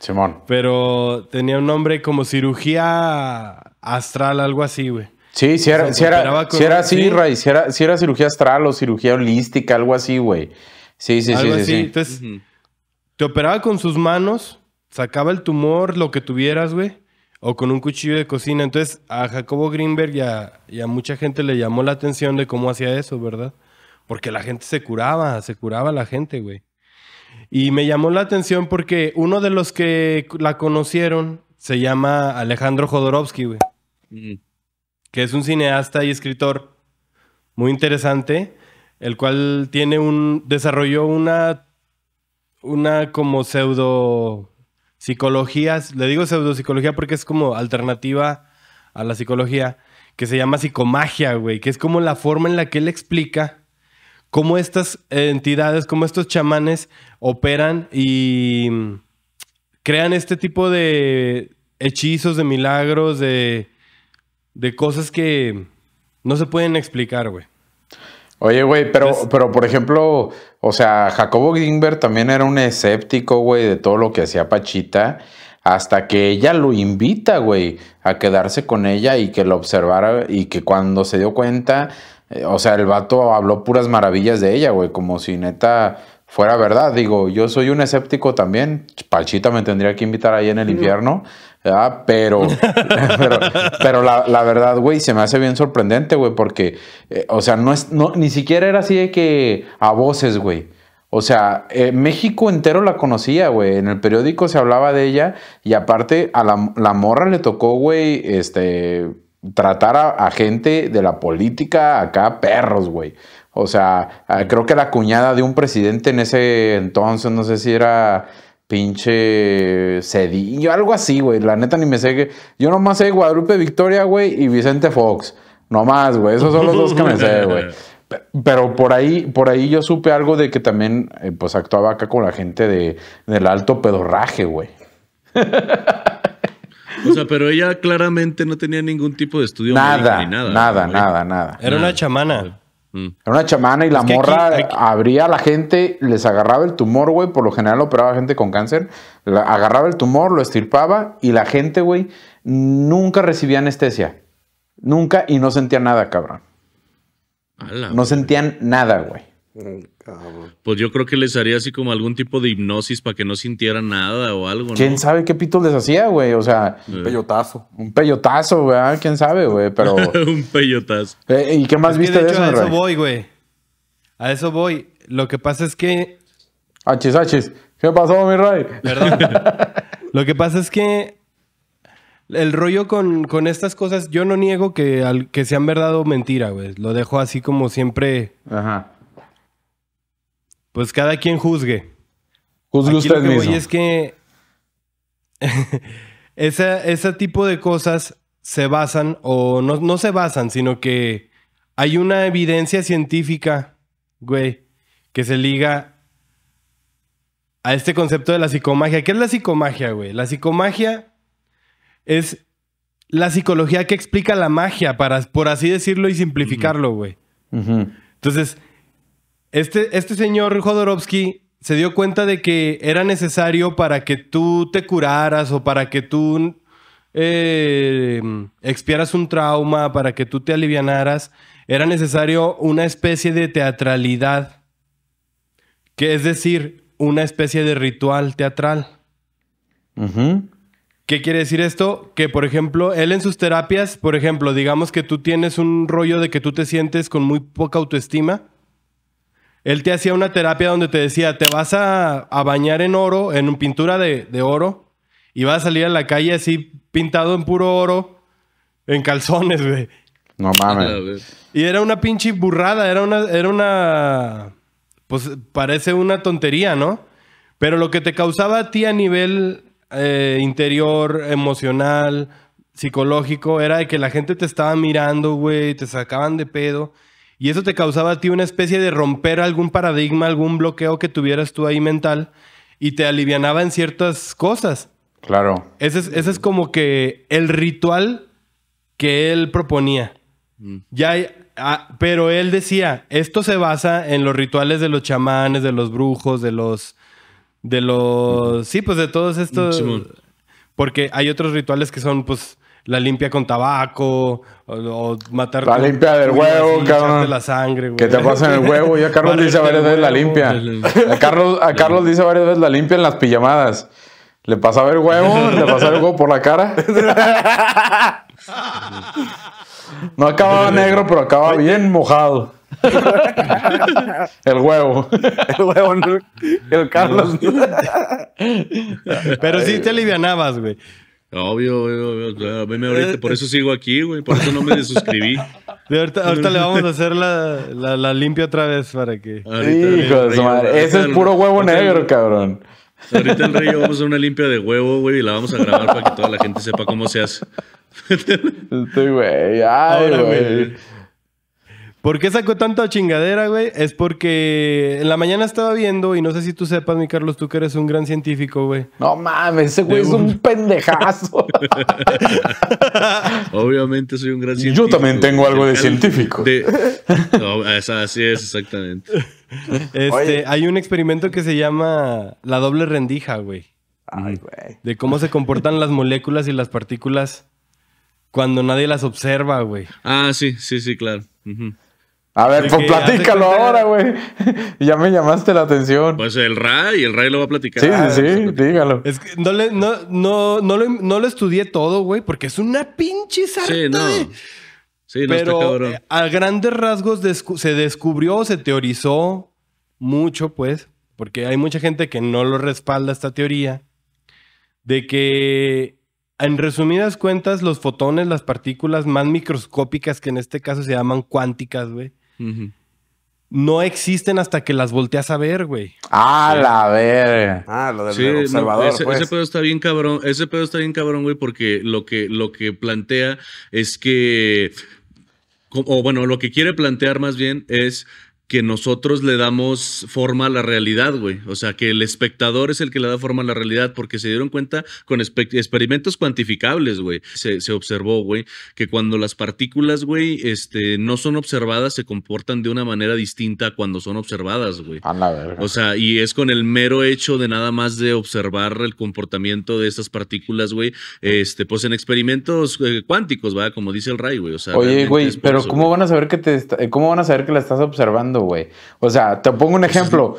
Simón. Pero tenía un nombre como cirugía astral, algo así, güey. Sí, sí era, si era, así, Ray, si era, cirugía astral o cirugía holística, algo así, güey. Sí, sí, sí, así. sí, Entonces, te operaba con sus manos, sacaba el tumor, lo que tuvieras, güey, o con un cuchillo de cocina. Entonces, a Jacobo Greenberg y a, mucha gente le llamó la atención de cómo hacía eso, ¿verdad? Porque la gente se curaba, se curaba la gente, güey. Y me llamó la atención porque uno de los que la conocieron se llama Alejandro Jodorowsky, güey. Que es un cineasta y escritor muy interesante, el cual tiene un desarrolló una una como pseudo psicología, le digo pseudo psicología porque es como alternativa a la psicología, que se llama psicomagia, güey, que es como la forma en la que él explica cómo estas entidades, cómo estos chamanes operan y crean este tipo de hechizos, de milagros, de, de cosas que no se pueden explicar, güey. Oye, güey, pero, pero por ejemplo, o sea, Jacobo Greenberg también era un escéptico, güey, de todo lo que hacía Pachita, hasta que ella lo invita, güey, a quedarse con ella y que lo observara y que cuando se dio cuenta, eh, o sea, el vato habló puras maravillas de ella, güey, como si neta fuera verdad. Digo, yo soy un escéptico también, Pachita me tendría que invitar ahí en el infierno. pero, pero, la, verdad, güey, se me hace bien sorprendente, güey, porque, eh, o sea, no es, ni siquiera era así de que a voces, güey. O sea, eh, México entero la conocía, güey. En el periódico se hablaba de ella y aparte a la, morra le tocó, güey, este, tratar a, gente de la política acá, perros, güey. O sea, ah, creo que la cuñada de un presidente en ese entonces, no sé si era pinche Cedillo, algo así, güey. La neta ni me sé que. Yo nomás sé Guadalupe Victoria, güey, y Vicente Fox. Nomás, güey. Esos son los dos que me sé, güey. Pero por ahí, por ahí yo supe algo de que también eh, pues actuaba acá con la gente de, del alto pedorraje, güey. O sea, pero ella claramente no tenía ningún tipo de estudio nada, ni nada. Nada, nada, nada. Era una chamana. Mm. Era una chamana y la morra abría a la gente, les agarraba el tumor, güey. Por lo general operaba gente con cáncer. agarraba el tumor, lo estirpaba y la gente, güey, nunca recibía anestesia. Nunca y no sentía nada, cabrón. no sentían nada, güey. Mm. Ah, pues yo creo que les haría así como algún tipo de hipnosis para que no sintieran nada o algo. ¿no? ¿Quién sabe qué pito les hacía, güey? O sea, un eh. peyotazo. Un peyotazo, güey. ¿Quién sabe, güey? Pero... un peyotazo. Eh, ¿Y qué más viste de, hecho, A eso voy, güey. A eso voy. Lo que pasa es que... H H. ¿Qué pasó, mi Ray? Lo que pasa es que el rollo con, estas cosas, yo no niego que, al, que sean verdad o mentira, güey. Lo dejo así como siempre Ajá. Pues cada quien juzgue. Juzgue usted lo que Voy es que ese tipo de cosas se basan, o no, se basan, sino que hay una evidencia científica, güey, que se liga a este concepto de la psicomagia. ¿Qué es la psicomagia, güey? La psicomagia es la psicología que explica la magia, para, por así decirlo y simplificarlo, güey. Entonces, este, este señor Jodorowsky se dio cuenta de que era necesario para que tú te curaras o para que tú eh, expiaras un trauma, para que tú te alivianaras, era necesario una especie de teatralidad, que es decir, una especie de ritual teatral. ¿Qué quiere decir esto? Que, por ejemplo, él en sus terapias, por ejemplo, digamos que tú tienes un rollo de que tú te sientes con muy poca autoestima él te hacía una terapia donde te decía, te vas a, bañar en oro, en pintura de, oro, y vas a salir a la calle así pintado en puro oro, en calzones, güey. No mames. Y era una pinche burrada, era una, era una, pues parece una tontería, ¿no? Pero lo que te causaba a ti a nivel eh, interior, emocional, psicológico, era de que la gente te estaba mirando, güey, te sacaban de pedo. Y eso te causaba a ti una especie de romper algún paradigma, algún bloqueo que tuvieras tú ahí mental y te alivianaba en ciertas cosas. Claro. Ese es, como que el ritual que él proponía. Mm. Ya, ah, pero él decía, esto se basa en los rituales de los chamanes, de los brujos, de los... De los... Sí, pues de todos estos... Porque hay otros rituales que son, pues la limpia con tabaco, o, matar. La limpia del huevo, cabrón. la sangre, güey. Que te pasen el huevo. Y a Carlos dice varias veces la limpia. A Carlos, a Carlos dice varias veces la limpia en las pijamadas. Le pasaba el huevo, le pasaba el huevo por la cara. No acababa negro, pero acaba bien mojado. el huevo. El huevo, el Carlos. Pero sí te alivianabas, güey. Obvio, Veme ahorita, eh, por eh. eso sigo aquí, güey. Por eso no me desuscribí. ahorita, le vamos a hacer la, la, limpia otra vez para que. Hijo madre. Ese es puro huevo negro, cabrón. Ahorita en Rey vamos a hacer una limpia de huevo, güey, y la vamos a grabar para que toda la gente sepa cómo se hace. Estoy, güey. Ay, güey. ¿Por qué sacó tanta chingadera, güey? Es porque en la mañana estaba viendo, y no sé si tú sepas, mi Carlos, tú que eres un gran científico, güey. No mames, ese güey es un, pendejazo. Obviamente soy un gran científico. Yo también tengo algo de, científico. así es, exactamente. Este, hay un experimento que se llama la doble rendija, güey. Ay, mm. güey. De cómo se comportan las moléculas y las partículas cuando nadie las observa, güey. Ah, sí, sí, sí, claro. A ver, pues platícalo ahora, güey. ya me llamaste la atención. Pues el Ray, el Ray lo va a platicar. Sí, ah, sí, sí, dígalo. no, le, lo, estudié todo, güey, porque es una pinche sarta Sí, no. Sí, no Pero a grandes rasgos se descubrió, se teorizó mucho, pues, porque hay mucha gente que no lo respalda esta teoría, de que en resumidas cuentas, los fotones, las partículas más microscópicas, que en este caso se llaman cuánticas, güey, no existen hasta que las volteas a ver, güey. Ah, la ver. Ah, lo del sí, observador. Pues. ese, pedo está bien cabrón. Ese pedo está bien cabrón, güey, porque lo que, lo que plantea es que. O bueno, lo que quiere plantear más bien es que nosotros le damos forma a la realidad, güey. O sea, que el espectador es el que le da forma a la realidad, porque se dieron cuenta con experimentos cuantificables, güey. Se, se, observó, güey, que cuando las partículas, güey, este, no son observadas, se comportan de una manera distinta cuando son observadas, güey. A la verga. O sea, y es con el mero hecho de nada más de observar el comportamiento de estas partículas, güey, este, pues en experimentos eh, cuánticos, va, Como dice el Ray, güey. Oye, güey, pero ¿cómo van a saber que te cómo van a saber que la estás observando? O sea, te pongo un pues ejemplo.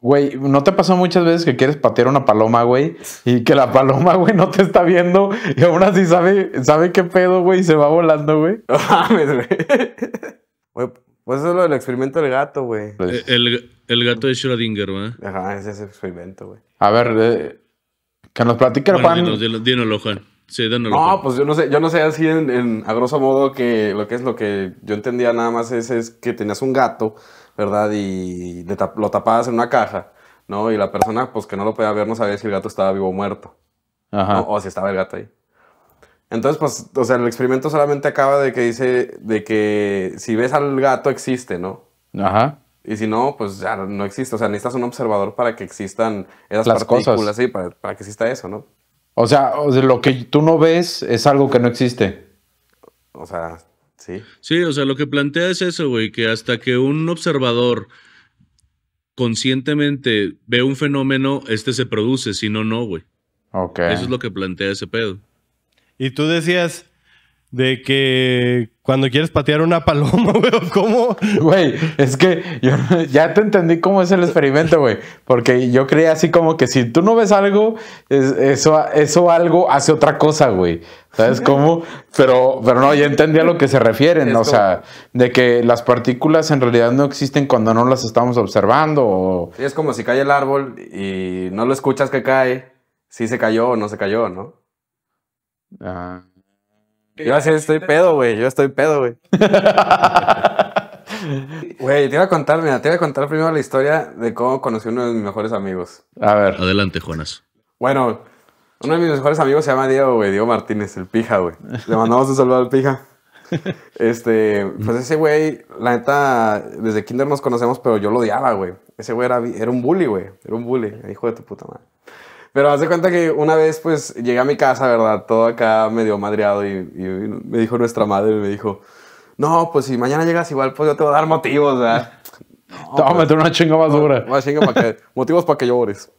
Güey, ¿no te pasó muchas veces que quieres patear una paloma, güey? Y que la paloma, güey, no te está viendo y aún así sabe, sabe qué pedo, güey, y se va volando, güey. Pues eso es lo del experimento del gato, güey. Pues eh, el, gato de Schrödinger, güey. Ajá, ese es el experimento, güey. A ver, eh, que nos platique el pan Juan. Juan no, pues yo no sé, yo no sé así en, a grosso modo que lo que es lo que yo entendía nada más es, es que tenías un gato, ¿verdad? Y lo tapabas en una caja, ¿no? Y la persona, pues que no lo podía ver, no sabía si el gato estaba vivo o muerto. Ajá. O si estaba el gato ahí. Entonces, pues, o sea, el experimento solamente acaba de que dice de que si ves al gato existe, ¿no? Ajá. Y si no, pues ya no existe. O sea, necesitas un observador para que existan esas Las partículas, cosas. sí, para que exista eso, ¿no? O sea, lo que tú no ves es algo que no existe. O sea, sí. Sí, o sea, lo que plantea es eso, güey, que hasta que un observador conscientemente ve un fenómeno, este se produce, si no, no, güey. Ok. Eso es lo que plantea ese pedo. Y tú decías, de que cuando quieres patear una paloma, güey, ¿cómo? Güey, es que yo ya te entendí cómo es el experimento, güey, porque yo creía así como que si tú no ves algo, eso, eso algo hace otra cosa, güey. ¿Sabes cómo? Pero, pero no, ya entendí a lo que se refieren, o sea, de que las partículas en realidad no existen cuando no las estamos observando. es como si cae el árbol y no lo escuchas que cae, si se cayó o no se cayó, ¿no? Ah. Yo así estoy pedo, güey. Yo estoy pedo, güey. Güey, te iba a contar, mira, te iba a contar primero la historia de cómo conocí a uno de mis mejores amigos. A ver. Adelante, Jonas. Bueno, uno de mis mejores amigos se llama Diego, güey, Diego Martínez, el pija, güey. Le mandamos un saludo al pija. Este, pues ese güey, la neta, desde kinder nos conocemos, pero yo lo odiaba, güey. Ese güey era, era un bully, güey. Era un bully, hijo de tu puta madre. Pero haz de cuenta que una vez, pues, llegué a mi casa, ¿verdad? Todo acá medio madreado y, me dijo nuestra madre, me dijo, no, pues si mañana llegas igual, pues yo te voy a dar motivos, ¿verdad? te voy a meter una chinga basura. Una chinga para que, motivos para que llores.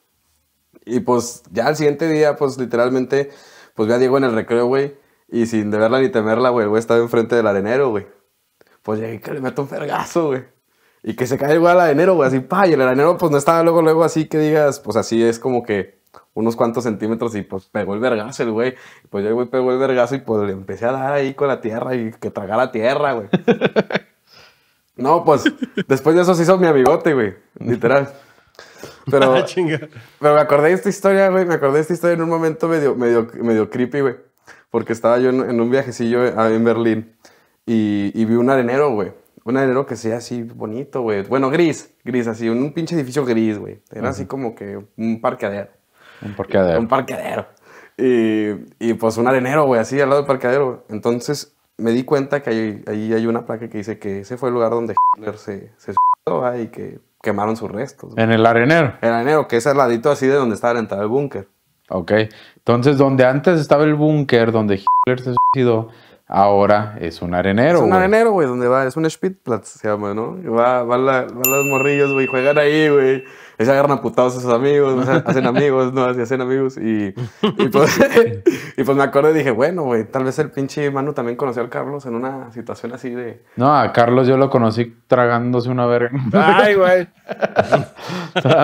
Y pues ya al siguiente día, pues literalmente, pues ve a Diego en el recreo, güey. Y sin deberla ni temerla, güey, el güey estaba enfrente del arenero, güey. Pues llegué que le meto un fergazo, güey. Y que se cae el güey al arenero, güey, así, pa. Y el arenero, pues no estaba luego, luego así que digas, pues así es como que unos cuantos centímetros y pues pegó el vergazo el güey. Pues ya el güey pegó el vergazo y pues le empecé a dar ahí con la tierra y que tragara tierra, güey. no, pues después de eso se hizo mi amigote, güey, literal. Ah, pero, me acordé de esta historia, güey, me acordé de esta historia en un momento medio, medio, creepy, güey. Porque estaba yo en, un viajecillo ah, en Berlín y, vi un arenero, güey un arenero que sea así bonito, güey. Bueno, gris, gris, así, un, pinche edificio gris, güey. Era así como que un parqueadero. Un parqueadero. un parqueadero. Y, pues un arenero, güey, así al lado del parqueadero. Entonces me di cuenta que ahí hay, hay, una placa que dice que ese fue el lugar donde Hitler se, se ah, y que quemaron sus restos. En el arenero. El arenero, que es al ladito así de donde estaba entrada el búnker. Ok. Entonces, donde antes estaba el búnker, donde Hitler se suicidó, ahora es un arenero. Es un arenero, güey, donde va, es un spitplatz, se llama, ¿no? Va, va, los morrillos, güey, juegan ahí, güey se agarran putados a sus amigos, hacen amigos, ¿no? hacen amigos. Y, pues, y, pues, me acuerdo y dije, bueno, güey, tal vez el pinche Manu también conoció al Carlos en una situación así de. No, a Carlos yo lo conocí tragándose una verga. Ay, güey.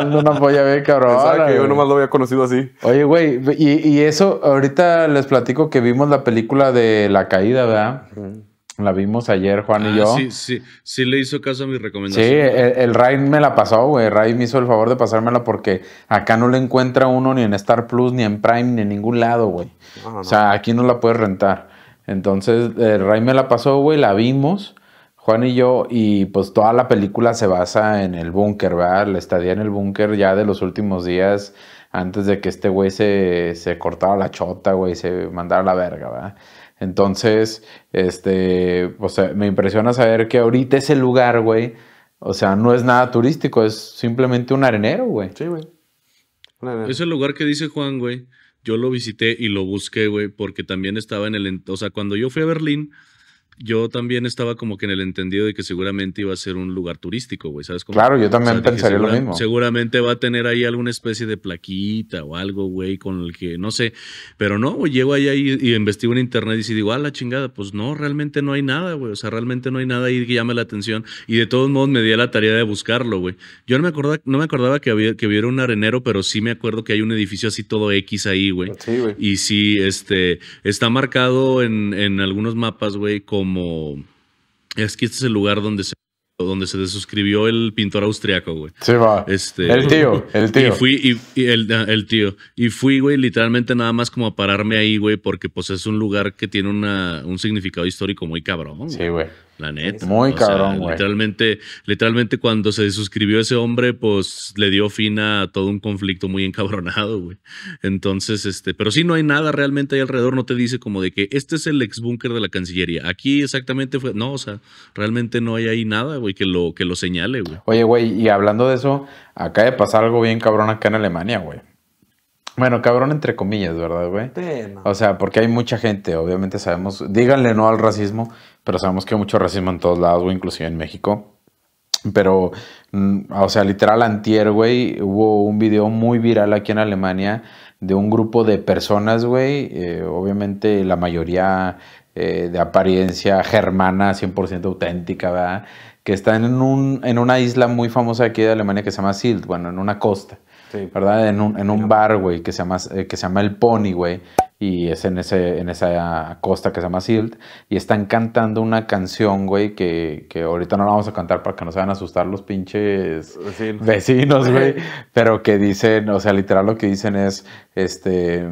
no una polla bien cabrón. Pensaba que yo nomás lo había conocido así. Oye, güey, y, eso, ahorita les platico que vimos la película de La Caída, ¿verdad? La vimos ayer, Juan y ah, yo. Sí, sí, sí le hizo caso a mi recomendación. Sí, el, el Ray me la pasó, güey. Ray me hizo el favor de pasármela porque acá no la encuentra uno ni en Star Plus, ni en Prime, ni en ningún lado, güey. o sea, aquí no la puedes rentar. Entonces, el eh, Ray me la pasó, güey, la vimos, Juan y yo, y pues toda la película se basa en el búnker, ¿verdad? La estadía en el búnker ya de los últimos días, antes de que este güey se, se cortara la chota, güey, se mandara la verga, ¿verdad? Entonces, este, o sea, me impresiona saber que ahorita ese lugar, güey, o sea, no es nada turístico, es simplemente un arenero, güey. Sí, güey. Ese lugar que dice Juan, güey, yo lo visité y lo busqué, güey, porque también estaba en el, o sea, cuando yo fui a Berlín, yo también estaba como que en el entendido de que seguramente iba a ser un lugar turístico, güey, ¿sabes? cómo? claro, yo también pensaría lo mismo. Seguramente va a tener ahí alguna especie de plaquita o algo, güey, con el que, no sé, pero no, güey, llego allá y, investigo en internet y si digo, ah, la chingada, pues no, realmente no hay nada, güey, o sea, realmente no hay nada ahí que llame la atención y de todos modos me di a la tarea de buscarlo, güey. Yo no me acordaba, no me acordaba que, había, que hubiera un arenero, pero sí me acuerdo que hay un edificio así todo X ahí, güey. Sí, güey. Y sí, este, está marcado en, en algunos mapas, güey, con como... Es que este es el lugar donde se donde se desuscribió el pintor austriaco, güey. Sí, va. Este, el tío, el tío. Y fui, y, y el, ah, el, tío. Y fui, güey, literalmente nada más como a pararme ahí, güey, porque pues es un lugar que tiene una, un significado histórico muy cabrón. Sí, güey. La neta. Muy cabrón, güey. Literalmente, literalmente cuando se suscribió ese hombre, pues le dio fin a todo un conflicto muy encabronado, güey. Entonces, este, pero sí no hay nada realmente ahí alrededor, no te dice como de que este es el ex búnker de la Cancillería. Aquí exactamente fue, no, o sea, realmente no hay ahí nada, güey, que lo, que lo señale, güey. Oye, güey, y hablando de eso, acá de pasar algo bien cabrón acá en Alemania, güey. Bueno, cabrón entre comillas, ¿verdad, güey? O sea, porque hay mucha gente, obviamente sabemos, díganle no al racismo, pero sabemos que hay mucho racismo en todos lados, güey, inclusive en México. Pero, mm, ah, o sea, literal, antier, güey, hubo un video muy viral aquí en Alemania de un grupo de personas, güey, eh, obviamente la mayoría eh, de apariencia germana, 100% auténtica, ¿verdad? Que están en, un, en una isla muy famosa aquí de Alemania que se llama Silt, bueno, en una costa. ¿Verdad? En un, en un bar, güey, que, se llama, eh, que se llama El Pony, güey. Y es en, ese, en esa costa que se llama Silt. Y están cantando una canción, güey, que, que ahorita no la vamos a cantar para que no se van a asustar los pinches vecinos, güey. Pero que dicen, o sea, literal lo que dicen es, este,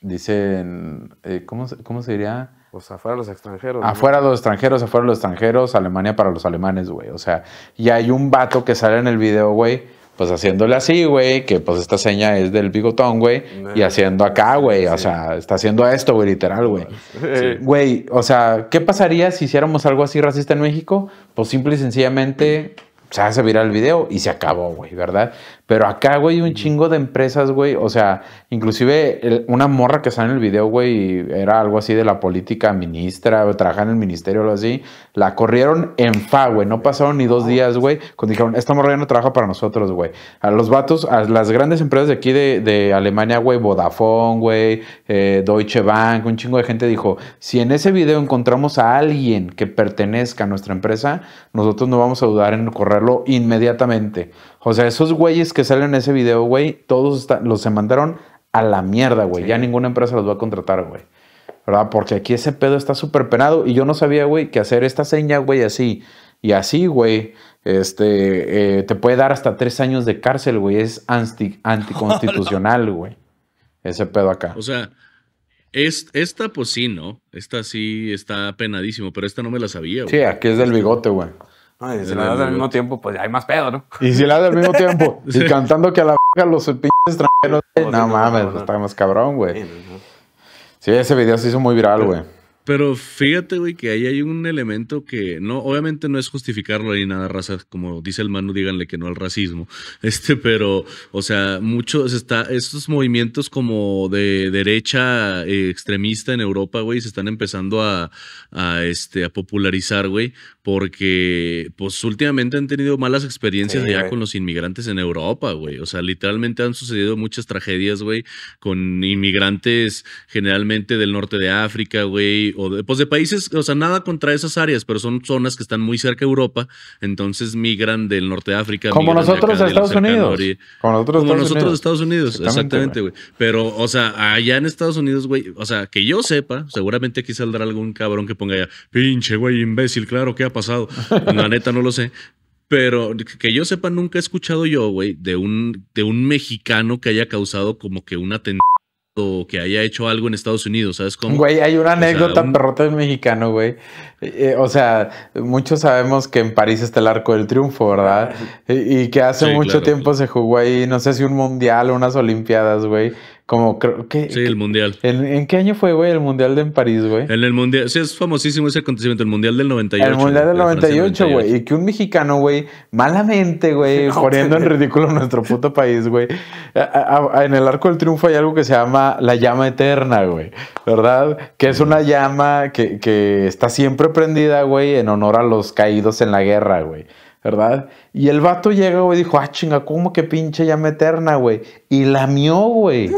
dicen, eh, ¿cómo, ¿cómo se diría? Pues afuera los extranjeros. Afuera los extranjeros, afuera los extranjeros, Alemania para los alemanes, güey. O sea, y hay un vato que sale en el video, güey, pues haciéndole así, güey, que pues esta seña es del bigotón, güey, y haciendo acá, güey, o sea, está haciendo esto, güey, literal, güey. Güey, o sea, ¿qué pasaría si hiciéramos algo así racista en México? Pues simple y sencillamente se hace viral el video y se acabó, güey, ¿verdad? Pero acá, güey, un chingo de empresas, güey. O sea, inclusive una morra que sale en el video, güey, era algo así de la política ministra, trabajaba en el ministerio o algo así. La corrieron en fa, güey. No pasaron ni dos días, güey. Cuando dijeron, esta morra ya no trabaja para nosotros, güey. A los vatos, a las grandes empresas de aquí de, Alemania, güey, Vodafone, güey, eh, Deutsche Bank, un chingo de gente dijo, si en ese video encontramos a alguien que pertenezca a nuestra empresa, nosotros no vamos a dudar en correrlo inmediatamente. O sea, esos güeyes que salen en ese video, güey, todos los se mandaron a la mierda, güey. Ya ninguna empresa los va a contratar, güey. ¿Verdad? Porque aquí ese pedo está súper penado. Y yo no sabía, güey, que hacer esta seña, güey, así y así, güey, este, eh, te puede dar hasta tres años de cárcel, güey. Es anti, anticonstitucional, güey. Ese pedo acá. O sea, es, esta pues sí, ¿no? Esta sí está penadísimo, pero esta no me la sabía, güey. Sí, aquí es del este, bigote, güey. Ah, y si la das al mismo tiempo, pues hay más pedo, ¿no? Y si la das al mismo tiempo, y cantando que a la verga los pinches extranjeros, no, mames, está más cabrón, güey. Sí, ese video se hizo muy viral, güey. Pero fíjate, güey, que ahí hay un elemento que no, obviamente no es justificarlo ahí nada, raza, como dice el Manu, díganle que no al racismo. Este, pero, o sea, muchos está, estos movimientos como de derecha eh, extremista en Europa, güey, se están empezando a, este, a popularizar, güey, porque, pues, últimamente han tenido malas experiencias allá con los inmigrantes en Europa, güey. O sea, literalmente han sucedido muchas tragedias, güey, con inmigrantes generalmente del norte de África, güey pues de países, o sea, nada contra esas áreas, pero son zonas que están muy cerca de Europa, entonces migran del norte de África. Como nosotros a Estados Unidos. Como nosotros, a Estados, Unidos. exactamente, güey. Pero, o sea, allá en Estados Unidos, güey, o sea, que yo sepa, seguramente aquí saldrá algún cabrón que ponga ya, pinche güey, imbécil, claro, ¿qué ha pasado? La neta no lo sé. Pero que yo sepa, nunca he escuchado yo, güey, de un, de un mexicano que haya causado como que una tendencia o que haya hecho algo en Estados Unidos, ¿sabes cómo? Güey, hay una anécdota perrota mexicano, güey. Eh, eh, o sea, muchos sabemos que en París está el Arco del Triunfo, ¿verdad? Ah, y, que hace mucho tiempo se jugó ahí, no sé si un mundial o unas olimpiadas, güey. Como creo que. Sí, el mundial. ¿en, qué año fue, güey? El mundial de en París, güey. En el mundial. Sí, es famosísimo ese acontecimiento, el mundial del 98. El mundial del 98, güey. Y que un mexicano, güey, malamente, güey, poniendo en ridículo nuestro puto país, güey. En el arco del triunfo hay algo que se llama la llama eterna, güey. ¿Verdad? Que es una llama que, que está siempre prendida, güey, en honor a los caídos en la guerra, güey. ¿verdad? Y el vato llega, y dijo, ah, chinga, ¿cómo que pinche llama eterna, güey? Y la mió, güey.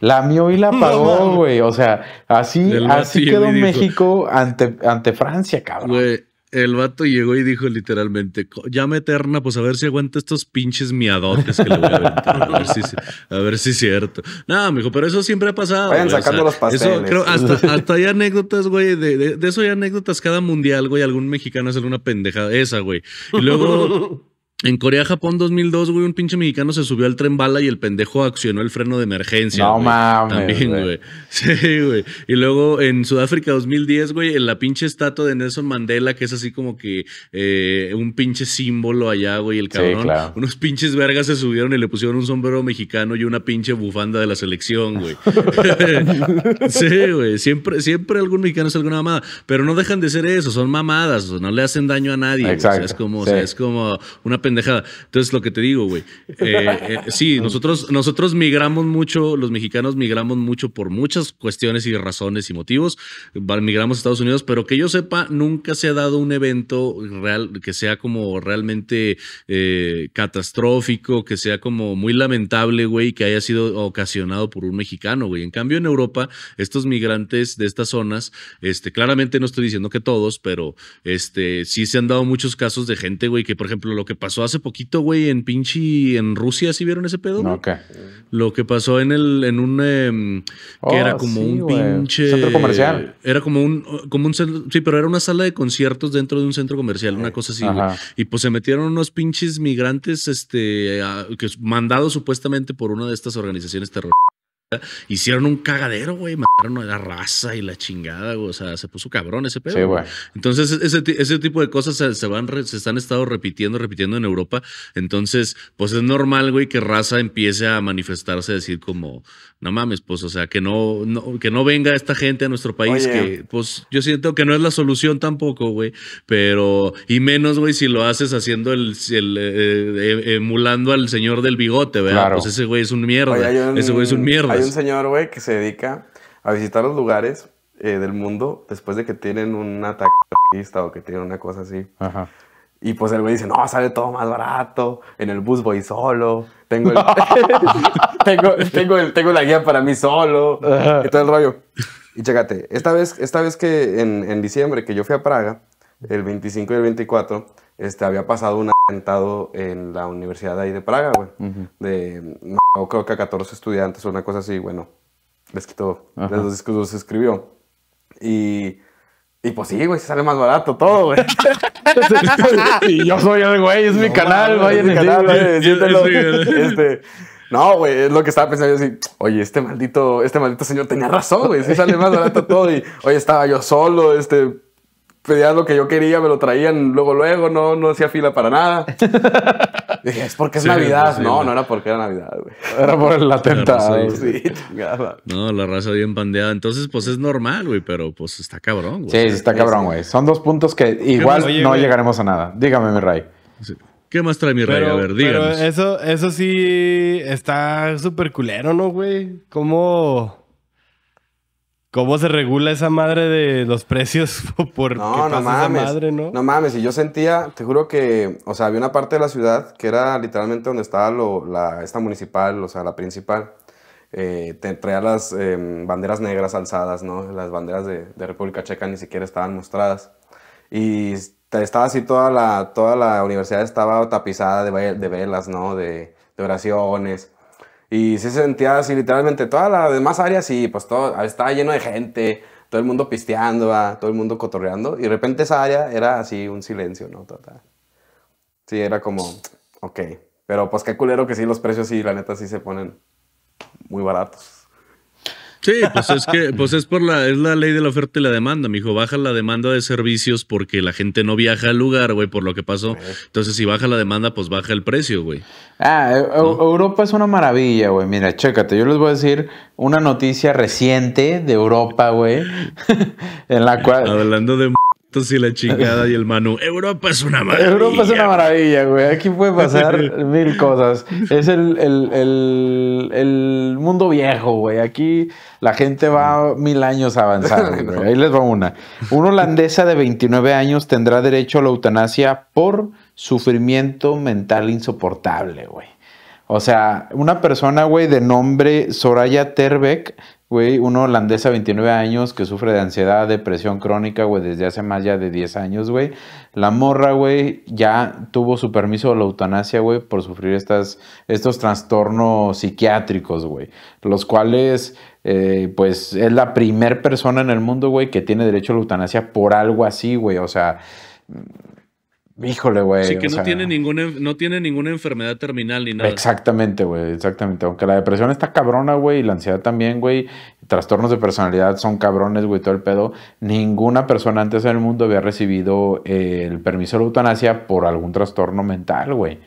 La mió y la pagó, güey. O sea, así, así quedó México ante, ante Francia, cabrón el vato llegó y dijo literalmente, llama eterna, pues a ver si aguanta estos pinches miadotes que le voy a aventar. A ver si, es cierto. No, dijo, pero eso siempre ha pasado. Vayan sacando los pasteles. hasta, hay anécdotas, güey, de, de, eso hay anécdotas cada mundial, güey, algún mexicano hace una pendejada, esa, güey. Y luego... En Corea-Japón 2002, güey, un pinche mexicano se subió al tren bala y el pendejo accionó el freno de emergencia. No mames. güey. Sí, güey. Y luego en Sudáfrica 2010, güey, en la pinche estatua de Nelson Mandela, que es así como que eh, un pinche símbolo allá, güey, el cabrón. Unos pinches vergas se subieron y le pusieron un sombrero mexicano y una pinche bufanda de la selección, güey. sí, güey. Siempre, siempre algún mexicano es alguna mamada. Pero no dejan de ser eso, son mamadas, no le hacen daño a nadie. es como, es como pendejada. Entonces, lo que te digo, güey. Eh, eh, sí, nosotros, nosotros migramos mucho, los mexicanos migramos mucho por muchas cuestiones y razones y motivos. Migramos a Estados Unidos, pero que yo sepa, nunca se ha dado un evento real que sea como realmente eh, catastrófico, que sea como muy lamentable, güey, que haya sido ocasionado por un mexicano, güey. En cambio, en Europa, estos migrantes de estas zonas, este, claramente no estoy diciendo que todos, pero este, sí se han dado muchos casos de gente, güey, que por ejemplo lo que pasó hace poquito, güey, en pinche, en Rusia, ¿sí vieron ese pedo? Okay. Lo que pasó en el, en un, em, que era oh, como un pinche... Centro comercial. Era como un, como un sí, pero era una sala de conciertos dentro de un centro comercial, una cosa así, Y pues se metieron unos pinches migrantes, este, que, mandados supuestamente por una de estas organizaciones terroristas. Hicieron un cagadero, güey. Mataron a la raza y la chingada, güey. O sea, se puso cabrón ese pedo. Entonces, e-, ese, tipo de cosas se, van, se están estado repitiendo, repitiendo en Europa. Entonces, pues es normal, güey, que raza empiece a manifestarse, decir como, no mames, pues, o sea, que no, que no venga esta gente a nuestro país, que, pues, yo siento que no es la solución tampoco, güey. Pero, y menos, güey, si lo haces haciendo el, el eh, eh, emulando al señor del bigote, ¿verdad? Pues ese güey es un mierda. Ese güey es un mierda. Hay un pues. señor, güey, que se dedica a visitar los lugares eh, del mundo después de que tienen un ataque o que tienen una cosa así. Y pues el güey dice, no, sale todo más barato, en el bus voy solo, tengo el, tengo, tengo la guía para mí solo, y todo el rollo. Y chécate, esta vez, esta vez que en, en diciembre que yo fui a Praga, el 25 y el 24, este, había pasado un atentado en la Universidad de, ahí de Praga, güey. De, no, creo que a 14 estudiantes o una cosa así, bueno, les quitó, les los, escribió. Y, y pues sí, güey, sale más barato todo, güey. y yo soy el güey, es mi canal, vayan es mi canal, este, No, güey, es lo que estaba pensando yo así, oye, este maldito, este maldito señor tenía razón, güey, se sale más barato todo y, oye, estaba yo solo, este, pedía lo que yo quería, me lo traían luego, luego, no, no hacía fila para nada. Dije, es porque es Navidad. no, no era porque era Navidad, güey. Era por el atentado. sí, No, la raza bien pandeada. Entonces, pues es normal, güey, pero pues está cabrón, güey. Sí, está cabrón, güey. Son dos puntos que igual no llegaremos a nada. Dígame, mi Ray. ¿Qué más trae mi rey? a ver, díganos. eso, eso sí está súper culero, ¿no, güey? ¿Cómo...? ¿Cómo se regula esa madre de los precios por no, qué no mames, madre, no? No mames, y yo sentía, te juro que, o sea, había una parte de la ciudad que era literalmente donde estaba la, esta municipal, o sea, la principal. Eh, te traía las em, banderas negras alzadas, ¿no? Las banderas de, República Checa ni siquiera estaban mostradas. Y estaba así toda la, toda la universidad estaba tapizada de, de velas, ¿no? De, de oraciones. Y se sentía así literalmente todas las demás áreas sí, pues todo, estaba lleno de gente, todo el mundo pisteando, ah, todo el mundo cotorreando. Y de repente esa área era así un silencio, ¿no? total Sí, era como, ok. Pero pues qué culero que sí, los precios sí, la neta sí se ponen muy baratos. Sí, pues es que pues es por la es la ley de la oferta y la demanda, mijo, baja la demanda de servicios porque la gente no viaja al lugar, güey, por lo que pasó. Entonces, si baja la demanda, pues baja el precio, güey. Ah, Europa es una maravilla, güey. Mira, chécate, yo les voy a decir una noticia reciente de Europa, güey, en la cual Hablando de y la chingada y el Manu. Europa es una maravilla. Europa es una maravilla, güey. Aquí puede pasar mil cosas. Es el, mundo viejo, güey. Aquí la gente va mil años avanzando. Ahí les va una. Una holandesa de 29 años tendrá derecho a la eutanasia por sufrimiento mental insoportable, güey. O sea, una persona, güey, de nombre Soraya Terbeck Güey, una holandesa de 29 años que sufre de ansiedad, depresión crónica, güey, desde hace más ya de 10 años, güey. La morra, güey, ya tuvo su permiso de la eutanasia, güey, por sufrir estas, estos trastornos psiquiátricos, güey. Los cuales, eh, pues, es la primer persona en el mundo, güey, que tiene derecho a la eutanasia por algo así, güey. O sea, Híjole, güey. Sí, que no, tiene ninguna, no tiene ninguna enfermedad terminal ni nada. Exactamente, güey, exactamente. Aunque la depresión está cabrona, güey, y la ansiedad también, güey, trastornos de personalidad son cabrones, güey, todo el pedo. Ninguna persona antes en el mundo había recibido eh, el permiso de la eutanasia por algún trastorno mental, güey.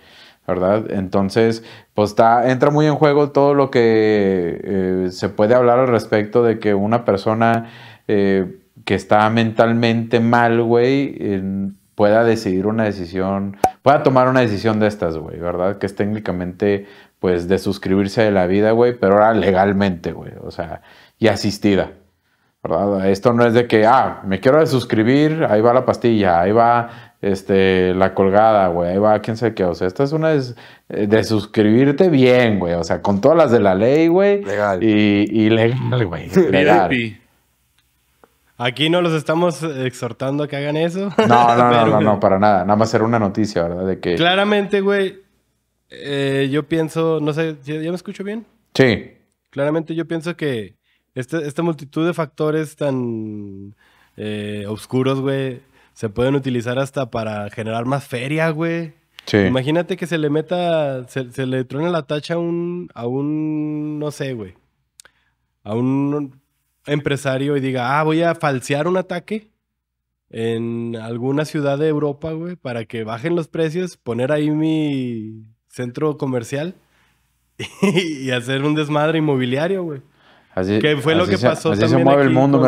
¿verdad? Entonces, pues está, entra muy en juego todo lo que eh, se puede hablar al respecto de que una persona eh, que está mentalmente mal, güey, pueda decidir una decisión, pueda tomar una decisión de estas, güey, ¿verdad? Que es técnicamente, pues, de suscribirse de la vida, güey, pero ahora legalmente, güey, o sea, y asistida, ¿verdad? Esto no es de que, ah, me quiero suscribir, ahí va la pastilla, ahí va este, la colgada, güey, ahí va quién sabe qué. O sea, esta es una eh, de suscribirte bien, güey, o sea, con todas las de la ley, güey. Legal. Y, y legal, güey. Legal. Aquí no los estamos exhortando a que hagan eso. No, no, no, no, para nada. Nada más era una noticia, ¿verdad? De que... Claramente, güey, eh, yo pienso, no sé, ¿ya me escucho bien? Sí. Claramente yo pienso que este, esta multitud de factores tan eh, oscuros, güey, se pueden utilizar hasta para generar más feria, güey. Sí. Imagínate que se le meta, se, le truena la tacha a un, a un, no sé, güey, a un empresario y diga, ah, voy a falsear un ataque en alguna ciudad de Europa, güey, para que bajen los precios, poner ahí mi centro comercial y, hacer un desmadre inmobiliario, güey. Así, que fue lo que se, pasó así se mueve el mundo,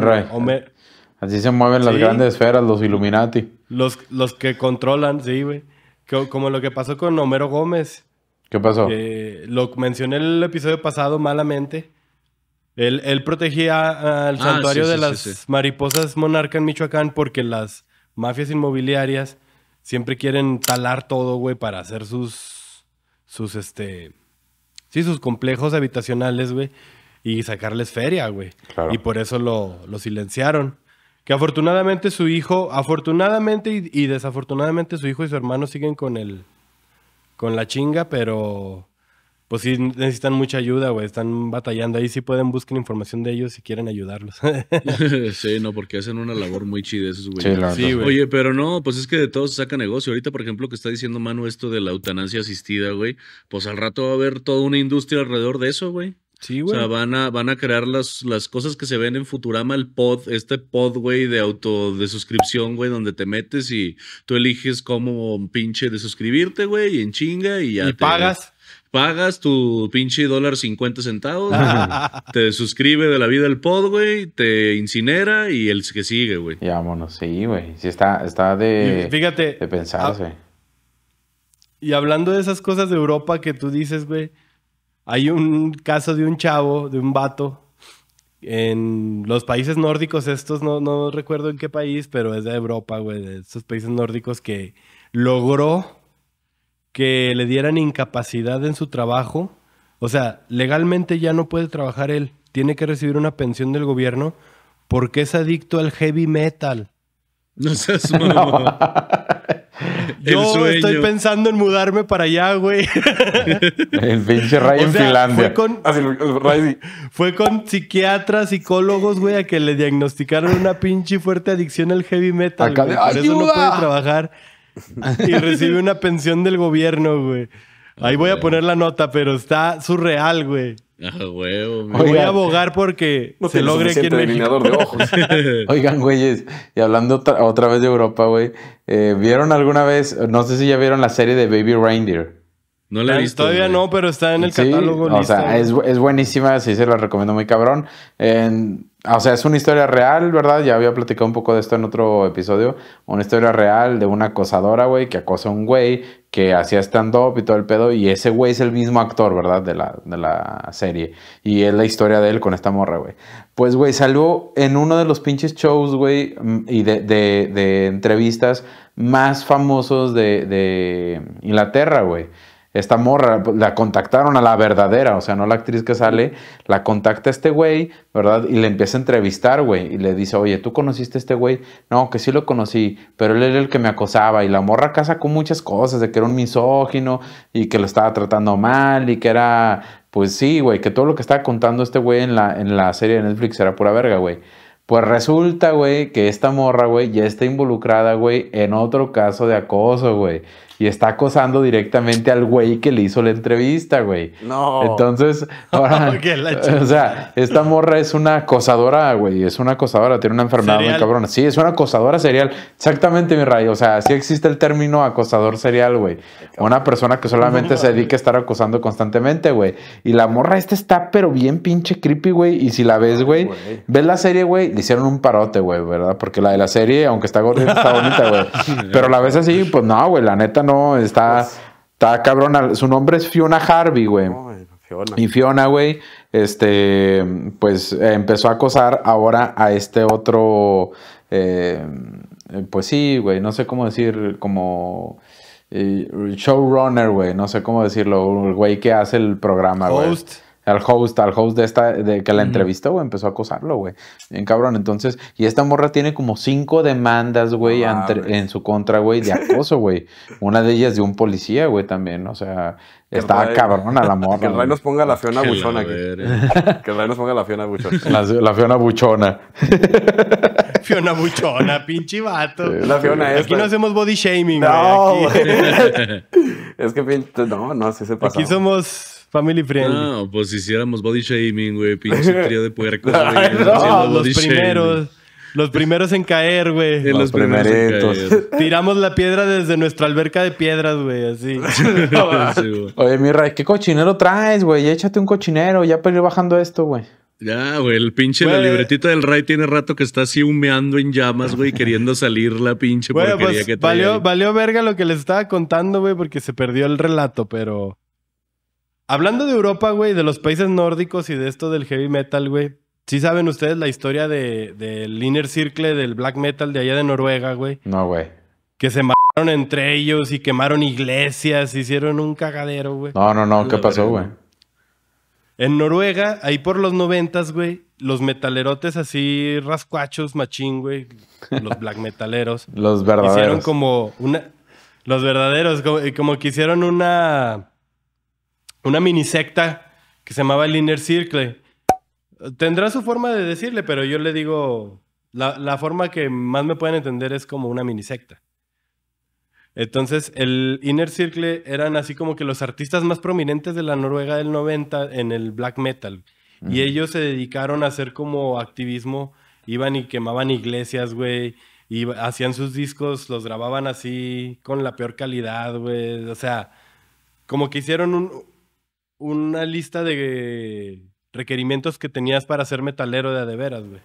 Así se mueven las grandes esferas, los Illuminati. Los, los que controlan, sí, güey. Como lo que pasó con Homero Gómez. ¿Qué pasó? lo mencioné el episodio pasado malamente él, él protegía al ah, santuario de las mariposas monarca en Michoacán porque las mafias inmobiliarias siempre quieren talar todo, güey, para hacer sus, sus, este, sí, sus complejos habitacionales, güey, y sacarles feria, güey. Y por eso lo, silenciaron. Que afortunadamente su hijo, afortunadamente y, y, desafortunadamente su hijo y su hermano siguen con el, con la chinga, pero pues sí necesitan mucha ayuda, güey. Están batallando. Ahí sí pueden buscar información de ellos si quieren ayudarlos. sí, no, porque hacen una labor muy chida esos, güey. Sí, güey. Oye, pero no, pues es que de todo se saca negocio. Ahorita, por ejemplo, que está diciendo Manu esto de la eutanasia asistida, güey. Pues al rato va a haber toda una industria alrededor de eso, güey. Sí, güey. O sea, van a, van a crear las, las cosas que se ven en Futurama, el pod, este pod, güey, de auto, de suscripción, güey, donde te metes y tú eliges cómo pinche de suscribirte, güey, y en chinga y ya. pagas pagas tu pinche dólar 50 centavos, te suscribe de la vida el pod, güey, te incinera y el que sigue, güey. Ya, vámonos, sí, güey. Sí, está, está de, Fíjate, de pensarse. y hablando de esas cosas de Europa que tú dices, güey, hay un caso de un chavo, de un vato. En los países nórdicos, estos no, no recuerdo en qué país, pero es de Europa, güey, de esos países nórdicos que logró que le dieran incapacidad en su trabajo. O sea, legalmente ya no puede trabajar él, tiene que recibir una pensión del gobierno porque es adicto al heavy metal. No Yo estoy pensando en mudarme para allá, güey. El pinche Ray en Finlandia. Ah, fue con, psiquiatras, psicólogos, güey, a que le diagnosticaron una pinche fuerte adicción al heavy metal. Acá, güey. Por eso no puede trabajar. y recibe una pensión del gobierno, güey. Ah, Ahí voy a poner la nota, pero está surreal, güey. Ah, güey. Voy a abogar porque se logre aquí en Oigan, güeyes, y hablando otra, vez de Europa, güey, eh, ¿vieron alguna vez, no sé si ya vieron la serie de Baby Reindeer? No la he visto. Todavía no, pero está en el catálogo. O sea, es, buenísima, sí se la recomiendo muy cabrón. o sea, es una historia real, ¿verdad? Ya había platicado un poco de esto en otro episodio. Una historia real de una acosadora, güey, que acosa a un güey que hacía stand-up y todo el pedo. Y ese güey es el mismo actor, ¿verdad? De la, de la serie. Y es la historia de él con esta morra, güey. Pues, güey, salió en uno de los pinches shows, güey, mm, y de, entrevistas más famosos de, de Inglaterra, güey esta morra, la contactaron a la verdadera, o sea, no la actriz que sale, la contacta este güey, ¿verdad? Y le empieza a entrevistar, güey, y le dice, oye, ¿tú conociste a este güey? No, que sí lo conocí, pero él era el que me acosaba, y la morra casa con muchas cosas, de que era un misógino, y que lo estaba tratando mal, y que era, pues sí, güey, que todo lo que estaba contando este güey en la, en la serie de Netflix era pura verga, güey. Pues resulta, güey, que esta morra, güey, ya está involucrada, güey, en otro caso de acoso, güey y está acosando directamente al güey que le hizo la entrevista, güey. No. Entonces, ahora, o sea, esta morra es una acosadora, güey, es una acosadora, tiene una enfermedad muy cabrona. Sí, es una acosadora serial. Exactamente, mi rayo. O sea, sí existe el término acosador serial, güey. Una persona que solamente se dedica a estar acosando constantemente, güey. Y la morra esta está pero bien pinche creepy, güey. Y si la ves, güey, ves la serie, güey, le hicieron un parote, güey, ¿verdad? Porque la de la serie, aunque está gordita, está bonita, güey. Pero la ves así, pues no, güey, la neta no está, pues, está cabrona. Su nombre es Fiona Harvey, güey. Y Fiona, güey, este, pues empezó a acosar ahora a este otro, eh, pues sí, güey, no sé cómo decir, como eh, showrunner, güey, no sé cómo decirlo, el güey que hace el programa, güey al host, al host de esta, de que la entrevistó, güey, empezó a acosarlo, güey. Bien cabrón. Entonces, y esta morra tiene como cinco demandas, güey, en su contra, güey, de acoso, güey. Una de ellas de un policía, güey, también. O sea, Está estaba a cabrona la morra. Que el rey nos ponga la Fiona Buchona aquí. Que el rey nos ponga la Fiona Buchona. La, Fiona Buchona. Fiona Buchona, pinche vato. La Fiona es. Aquí no hacemos body shaming, güey. No, es que, no, no, así se pasa. Aquí somos Family friendly. No, ah, pues si hiciéramos body shaming, güey, pinche trío de puerco. Ah, güey. los primeros. Los primeros en caer, güey. Los, primeros. Tiramos la piedra desde nuestra alberca de piedras, güey, así. Oye, mi Ray, ¿qué cochinero traes, güey? Échate un cochinero, ya para ir bajando esto, güey. Ya, güey, el pinche, la libretita del Ray tiene rato que está así humeando en llamas, güey, queriendo salir la pinche wey, porquería pues, que trae. Valió, valió verga lo que les estaba contando, güey, porque se perdió el relato, pero... Hablando de Europa, güey, de los países nórdicos y de esto del heavy metal, güey. Sí saben ustedes la historia del de, inner circle del black metal de allá de Noruega, güey. No, güey. Que se mataron entre ellos y quemaron iglesias, hicieron un cagadero, güey. No, no, no, ¿qué pasó, güey? En Noruega, ahí por los noventas, güey, los metalerotes así rascuachos, machín, güey, los black metaleros. los verdaderos. Hicieron como una... Los verdaderos, como, como que hicieron una una minisecta que se llamaba el Inner Circle. Tendrá su forma de decirle, pero yo le digo, la, forma que más me pueden entender es como una minisecta. Entonces, el Inner Circle eran así como que los artistas más prominentes de la Noruega del 90 en el black metal. Y ellos se dedicaron a hacer como activismo, iban y quemaban iglesias, güey, y hacían sus discos, los grababan así con la peor calidad, güey. O sea, como que hicieron un, una lista de requerimientos que tenías para ser metalero de adeveras, güey.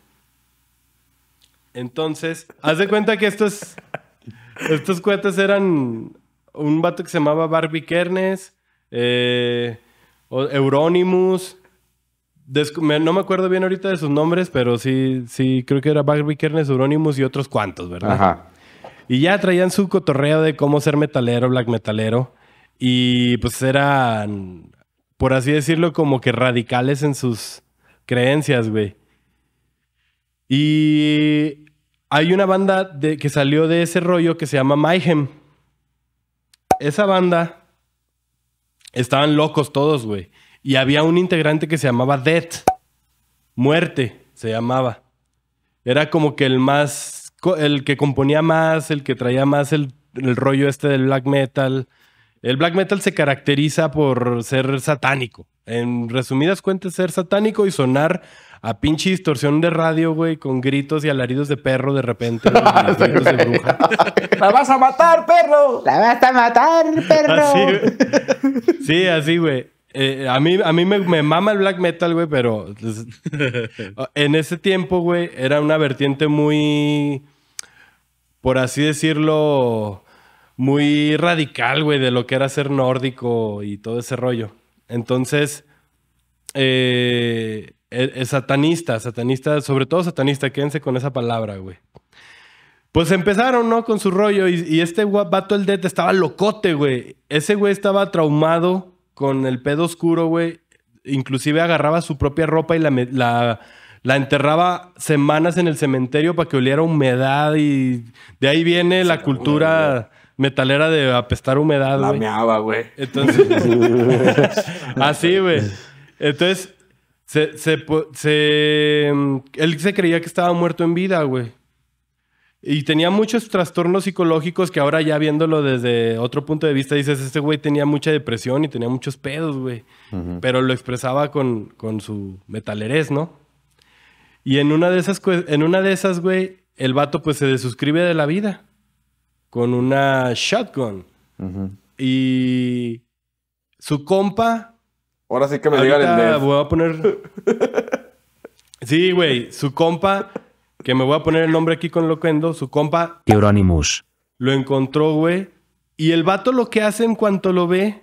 Entonces, haz de cuenta que estos, estos cuates eran un vato que se llamaba Barbie Kernes, eh, Euronymous. no me acuerdo bien ahorita de sus nombres, pero sí, sí, creo que era Barbie Kernes, Euronymous y otros cuantos, ¿verdad? Ajá. Y ya traían su cotorreo de cómo ser metalero, black metalero. Y pues eran por así decirlo, como que radicales en sus creencias, güey. Y hay una banda que salió de ese rollo que se llama Mayhem. Esa banda estaban locos todos, güey. Y había un integrante que se llamaba Death. Muerte se llamaba. Era como que el más, el que componía más, el que traía más el, el rollo este del black metal. El black metal se caracteriza por ser satánico. En resumidas cuentas, ser satánico y sonar a pinche distorsión de radio, güey, con gritos y alaridos de perro de repente. ¡La vas a matar, perro! ¡La vas a matar, perro! sí, así, güey. Eh, a mí, a mí me, mama el black metal, güey, pero en ese tiempo, güey, era una vertiente muy, por así decirlo, muy radical, güey, de lo que era ser nórdico y todo ese rollo. Entonces, eh, e-, satanista, satanista, sobre todo satanista, quédense con esa palabra, güey. Pues empezaron, ¿no? Con su rollo y, este vato, el DET, estaba locote, güey. Ese güey estaba traumado con el pedo oscuro, güey. Inclusive agarraba su propia ropa y la, la, la enterraba semanas en el cementerio para que oliera humedad y de ahí viene la cultura metalera de apestar humedad, güey. Lameaba, güey. Entonces. así, güey. Entonces, se, mm, él se creía que estaba muerto en vida, güey. Y tenía muchos trastornos psicológicos que ahora ya viéndolo desde otro punto de vista dices, este güey tenía mucha depresión y tenía muchos pedos, güey. Pero lo expresaba con, con su metalerez, ¿no? Y en una de esas, en una de esas, güey, el vato pues se desuscribe de la vida con una shotgun. Y su compa. Ahora sí que me digan el de. voy a poner. sí, güey. Su compa, que me voy a poner el nombre aquí con loquendo, su compa. Hieronymus. Lo encontró, güey. Y el vato lo que hace en cuanto lo ve,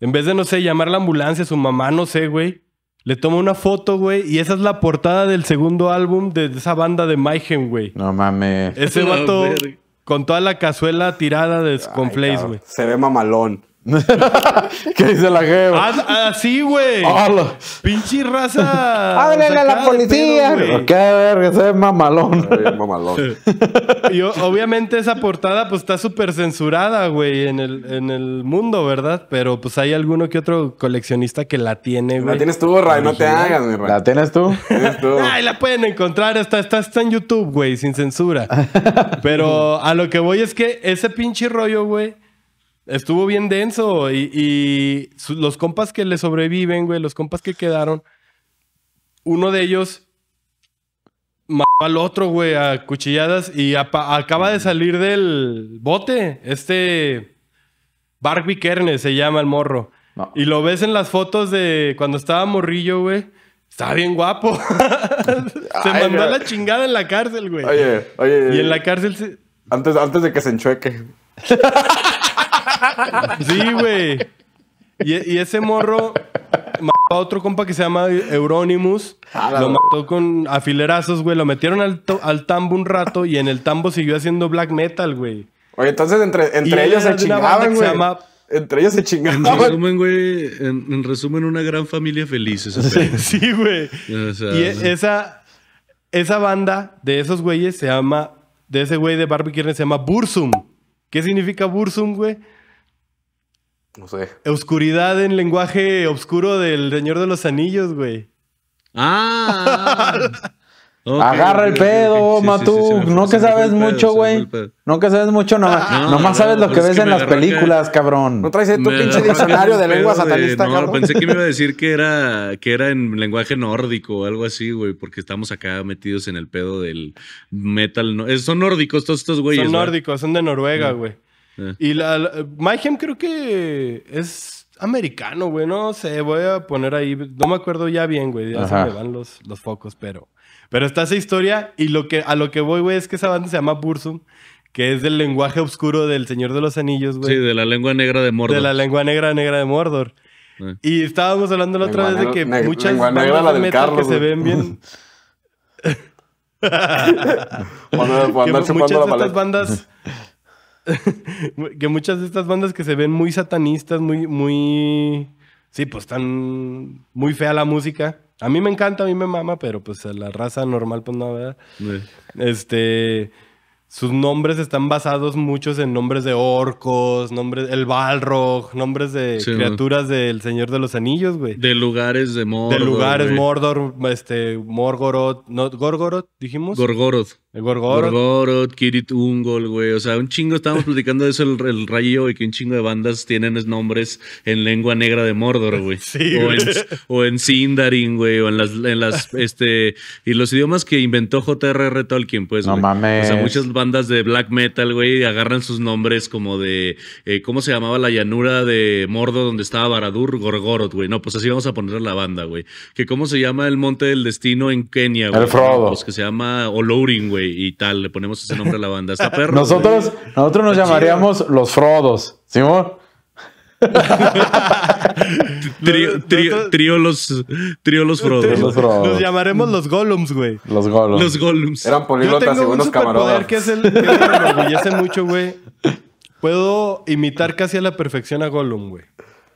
en vez de, no sé, llamar la ambulancia, su mamá, no sé, güey. Le toma una foto, güey, y esa es la portada del segundo álbum de esa banda de Mayhem, güey. No mames. Ese vato con toda la cazuela tirada de güey. Se ve mamalón. ¿Qué dice la jeva? Así, ah, ah, güey. Pinche raza. Háblale a la policía. Qué verga, ese es mamalón. mamalón. obviamente esa portada pues está súper censurada, güey, en el, en el mundo, ¿verdad? Pero pues hay alguno que otro coleccionista que la tiene, güey. La tienes tú, Ray, no te hagas, mi Ray. ¿La tienes tú? ¿Tienes tú? Ay, la pueden encontrar, está, está en YouTube, güey, sin censura. Pero a lo que voy es que ese pinche rollo, güey estuvo bien denso y, los compas que le sobreviven, güey, los compas que quedaron, uno de ellos mató al otro, güey, a cuchilladas y acaba de salir del bote. Este Barbie Kernes se llama el morro. Y lo ves en las fotos de cuando estaba morrillo, güey. Estaba bien guapo. se mandó a la chingada en la cárcel, güey. Oye, oye. Y en la cárcel Antes, antes de que se enchueque. sí, güey. Y, ese morro mató a otro compa que se llama Euronymous. lo mató con afilerazos, güey. Lo metieron al, al, tambo un rato y en el tambo siguió haciendo black metal, güey. Oye, entonces entre, ellos se chingaban, güey. Entre ellos se chingaban. En resumen, güey, en, resumen, una gran familia feliz. sí, güey. y e, esa, esa banda de esos güeyes se llama, de ese güey de Barbie Kirner se llama Bursum. ¿Qué significa Bursum, güey? No sé. Oscuridad en lenguaje oscuro del Señor de los Anillos, güey. Ah. Agarra el pedo, Matú. no que sabes mucho, güey. Ah, no que sabes mucho, nomás sabes lo que ves en las películas, cabrón. No traes tu pinche diccionario de lengua satanista, No, pensé que me iba a decir que era, que era en lenguaje nórdico o algo así, güey, porque estamos acá metidos en el pedo del metal. Eh, son nórdicos todos estos güeyes. Son nórdicos, son de Noruega, mm. güey. Eh. Y la, la creo que es americano, güey. No sé, voy a poner ahí. No me acuerdo ya bien, güey. Ya se me van los, los focos, pero. Pero está esa historia. Y lo que, a lo que voy, güey, es que esa banda se llama Bursum. Que es del lenguaje oscuro del Señor de los Anillos, güey. Sí, de la lengua negra de Mordor. De la lengua negra negra de Mordor. Eh. Y estábamos hablando la otra vez de que muchas bandas de metal que se ven bien. cuando, cuando muchas de estas bandas que muchas de estas bandas que se ven muy satanistas, muy, muy, sí, pues tan muy fea la música. A mí me encanta, a mí me mama, pero pues a la raza normal, pues no, ¿verdad? Este, sus nombres están basados muchos en nombres de orcos, nombres, el Balrog, nombres de criaturas del Señor de los Anillos, güey. De lugares de Mordor. De lugares, Mordor, este, Morgoroth, no, Gorgoroth, dijimos. Gorgoroth. Gorgoroth, Kirith Ungol, güey. O sea, un chingo. Estábamos platicando de eso el, el rayo y que un chingo de bandas tienen nombres en lengua negra de Mordor, güey. Sí, o, En, Sindarin, güey. O en las, las, este. Y los idiomas que inventó J.R.R. Tolkien, pues. No mames. O sea, muchas bandas de black metal, güey, agarran sus nombres como de. Eh, ¿Cómo se llamaba la llanura de Mordor donde estaba Baradur? Gorgoroth, güey. No, pues así vamos a poner la banda, güey. Que cómo se llama el monte del destino en Kenia, güey. El Frodo. Pues que se llama Olourin, güey y, tal, le ponemos ese nombre a la banda. Nosotros, nosotros nos llamaríamos los Frodos, ¿sí, trío, trío, los Frodos. Nos llamaremos los Gollums, güey. Los Gollums. Los Gollums. Eran es el me mucho, güey. Puedo imitar casi a la perfección a Gollum, güey.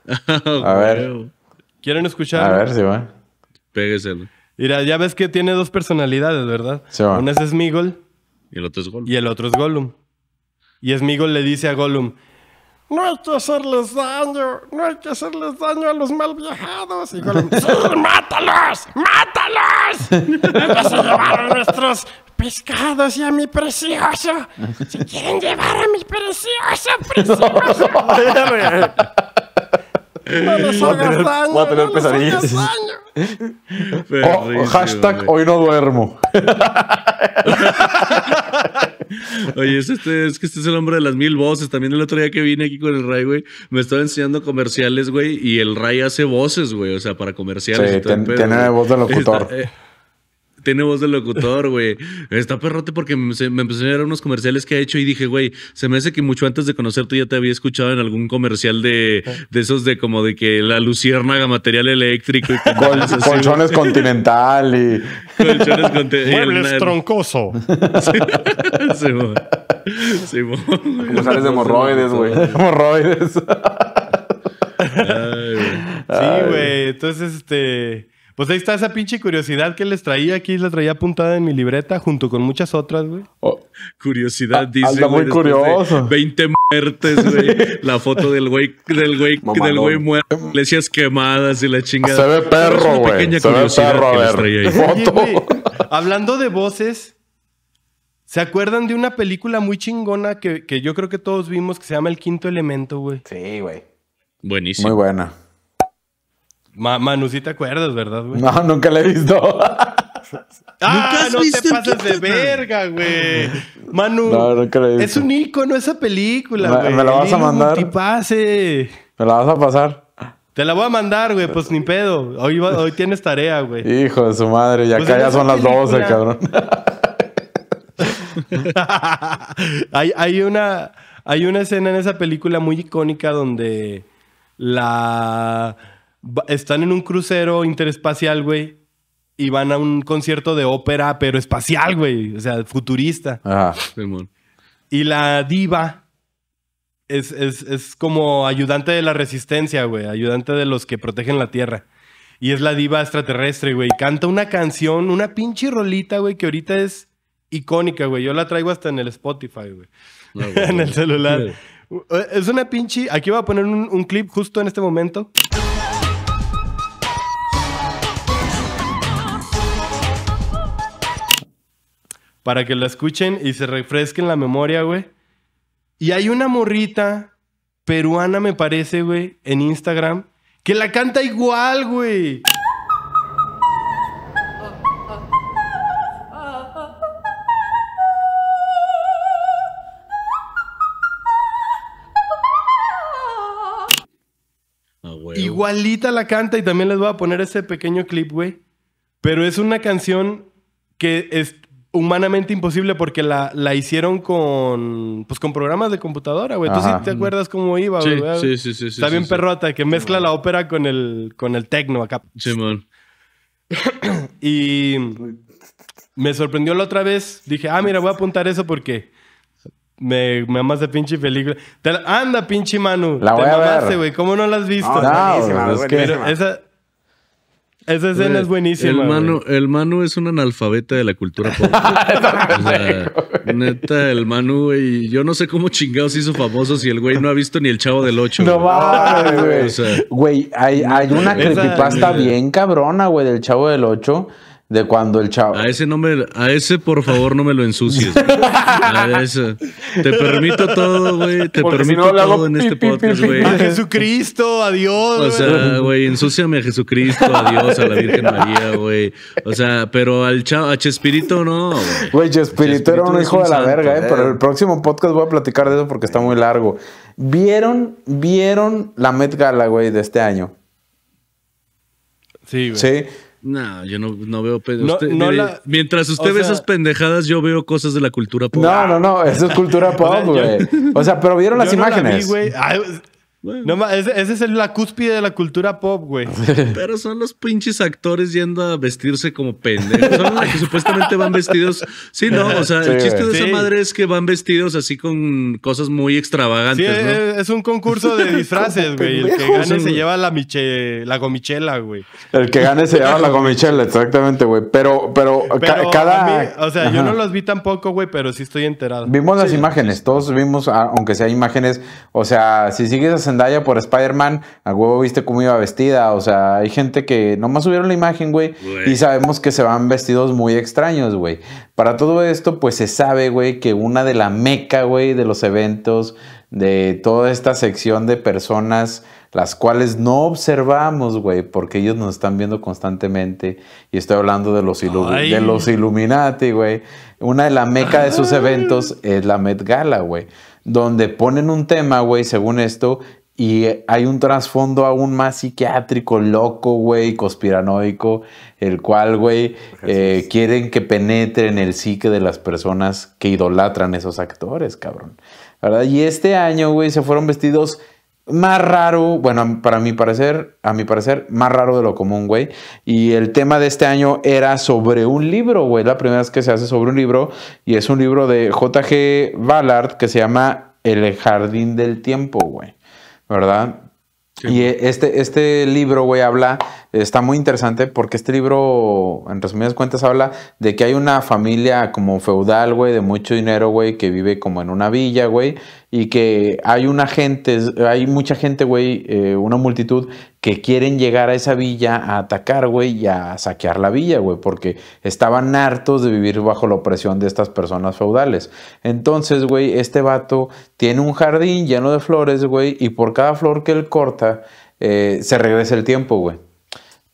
Ah, a ver. ¿Quieren escuchar? A ver sí, va. Pégueselo. Mira, ya ves que tiene dos personalidades, ¿verdad? Sí, Una es Smigol. Y el otro es Gollum. Y el otro es Gollum. Y Smigol le dice a Gollum, no hay que hacerles daño, no hay que hacerles daño a los mal viajados. Y Gollum, sí, mátalos, mátalos. llevar a nuestros pescados y a mi precioso. Se quieren llevar a mi precioso, precioso. No nos voy, a tener, a pesadillas. Oh, hashtag hoy no duermo. Oye, este, es, que este es el hombre de las mil voces. También el otro día que vine aquí con el Ray, güey, me estaba enseñando comerciales, güey, y el Ray hace voces, güey, o sea, para comerciales. tiene voz de locutor. Eh, tiene voz de locutor, güey. Está perrote porque me, me a ver unos comerciales que ha hecho y dije, güey, se me hace que mucho antes de conocerte ya te había escuchado en algún comercial de, de esos de como de que la luciérnaga, material eléctrico. Y colchones continental y... Colchones continental. Muebles troncoso. sí, sí, sí Como sales de hemorroides, güey. Hemorroides. Sí, güey. Entonces, este... Pues ahí está esa pinche curiosidad que les traía aquí, la traía apuntada en mi libreta junto con muchas otras, güey. curiosidad, ah, dice. muy curioso. Veinte 20 muertes, güey. la foto del güey, del güey, del güey muerto, iglesias quemadas y la chingada. Se ve perro, güey. Pequeña Se curiosidad ve perro, güey, hablando de voces, ¿Se acuerdan de una película muy chingona que, que, yo creo que todos vimos que se llama El Quinto Elemento, güey? Sí, güey. Buenísimo. Muy buena. Manu, ¿sí te acuerdas, ¿verdad, güey? No, nunca la he visto. ¡Ah, no te pases de verga, güey! Manu, no, es un icono esa película, güey. Me, la vas a mandar. Multipase. Me la vas a pasar. Te la voy a mandar, güey, pues ni pedo. Hoy, hoy tienes tarea, güey. Hijo de su madre, ya pues acá ya son las 12, cabrón. hay, hay, una, hay una escena en esa película muy icónica donde la están en un crucero interespacial, güey, y van a un concierto de ópera, pero espacial, güey, o sea, futurista. Ah, y la diva es, es, es como ayudante de la resistencia, güey, ayudante de los que protegen la Tierra. Y es la diva extraterrestre, güey. Canta una canción, una pinche rolita, güey, que ahorita es icónica, güey. Yo la traigo hasta en el Spotify, güey. Ah, en el celular. Es una pinche. Aquí voy a poner un, un clip justo en este momento. para que la escuchen y se refresquen la memoria, güey. Y hay una morrita peruana, me parece, güey, en Instagram, que la canta igual, güey. igualita la canta y también les voy a poner ese pequeño clip, güey. Pero es una canción que es, humanamente imposible porque la, la hicieron con pues con programas de computadora, güey. Tú sí te acuerdas cómo iba, güey. Sí, sí, sí, Está bien perrota que mezcla la ópera con el con el tecno acá. man. y me sorprendió la otra vez, dije, "Ah, mira, voy a apuntar eso porque me, me amas de pinche película. anda, pinche Manu. La voy te a güey. ¿Cómo no la has visto? No, es que... esa, esa escena es buenísima. El Manu, es un analfabeta de la cultura pop. neta, el Manu, güey. Yo no sé cómo chingados hizo famoso si el güey no ha visto ni el chavo del Ocho No güey. hay, hay, una creepypasta bien cabrona, güey, del chavo del Ocho de cuando el chavo. A ese no me, a ese por favor no me lo ensucies. A ese. Te permito todo, güey. Te permito todo en este podcast, güey. A Jesucristo, adiós. O sea, güey, ensúciame a Jesucristo, adiós, a la Virgen María, güey. O sea, pero al chavo, a Chespirito no, güey. Chespirito, era un hijo de la verga, eh. eh. Pero el próximo podcast voy a platicar de eso porque está muy largo. ¿Vieron, vieron la Met Gala, güey, de este año? Sí, güey. Sí. No, yo no, no veo pendejadas. mientras usted ve esas pendejadas, yo veo cosas de la cultura pop. No, no, no, eso es cultura pop, güey. o sea, pero vieron las imágenes. La vi, no, ese, es la cúspide de la cultura pop, güey. Pero son los pinches actores yendo a vestirse como pendejos. Son los que supuestamente van vestidos. Sí, no, o sea, el chiste de esa madre es que van vestidos así con cosas muy extravagantes. Sí, eh, es, un concurso de disfraces, güey. El que gane se lleva la, la gomichela, güey. El que gane se lleva la gomichela, exactamente, güey. Pero, pero, cada. o sea, yo no los vi tampoco, güey, pero sí estoy enterado. Vimos las imágenes, todos vimos, ah, aunque sea imágenes. O sea, si sigues Zendaya por Spider-Man, a huevo viste cómo iba vestida. O sea, hay gente que nomás subieron la imagen, güey, y sabemos que se van vestidos muy extraños, güey. Para todo esto, pues se sabe, güey, que una de la meca, güey, de los eventos, de toda esta sección de personas las cuales no observamos, güey, porque ellos nos están viendo constantemente. Y estoy hablando de los, de los Illuminati, güey. Una de la meca de sus ah. eventos es la Met Gala, güey. Donde ponen un tema, güey, según esto, y hay un trasfondo aún más psiquiátrico, loco, güey, conspiranoico, el cual, güey, eh, quieren que penetre en el psique de las personas que idolatran esos actores, cabrón. Y este año, güey, se fueron vestidos más raro, bueno, para mi parecer, a mi parecer, más raro de lo común, güey. Y el tema de este año era sobre un libro, güey. La primera vez que se hace sobre un libro y es un libro de JG Ballard que se llama El Jardín del Tiempo, güey. ¿verdad? Y eh, este, este libro, güey, habla, está muy interesante porque este libro, en resumidas cuentas, habla de que hay una familia como feudal, güey, de mucho dinero, güey, que vive como en una villa, güey, y que hay una gente, hay mucha gente, güey, eh, una multitud que quieren llegar a esa villa a atacar, güey, y a saquear la villa, güey, porque estaban hartos de vivir bajo la opresión de estas personas feudales. Entonces, güey, este vato tiene un jardín lleno de flores, güey, y por cada flor que él corta, eh, se regresa el tiempo, güey.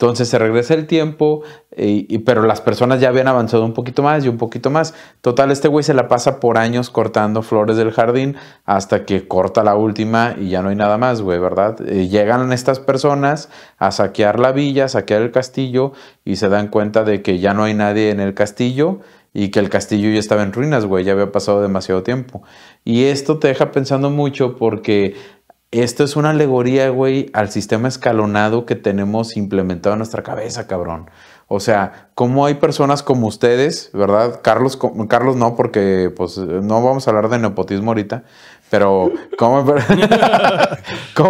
Entonces se regresa el tiempo, eh, y, pero las personas ya habían avanzado un poquito más y un poquito más. Total, este güey se la pasa por años cortando flores del jardín hasta que corta la última y ya no hay nada más, güey, ¿verdad? Eh, llegan estas personas a saquear la villa, a saquear el castillo y se dan cuenta de que ya no hay nadie en el castillo y que el castillo ya estaba en ruinas, güey, ya había pasado demasiado tiempo. Y esto te deja pensando mucho porque esto es una alegoría, güey, al sistema escalonado que tenemos implementado en nuestra cabeza, cabrón. O sea, cómo hay personas como ustedes, ¿verdad? Carlos, Carlos no, porque pues no vamos a hablar de nepotismo ahorita, pero cómo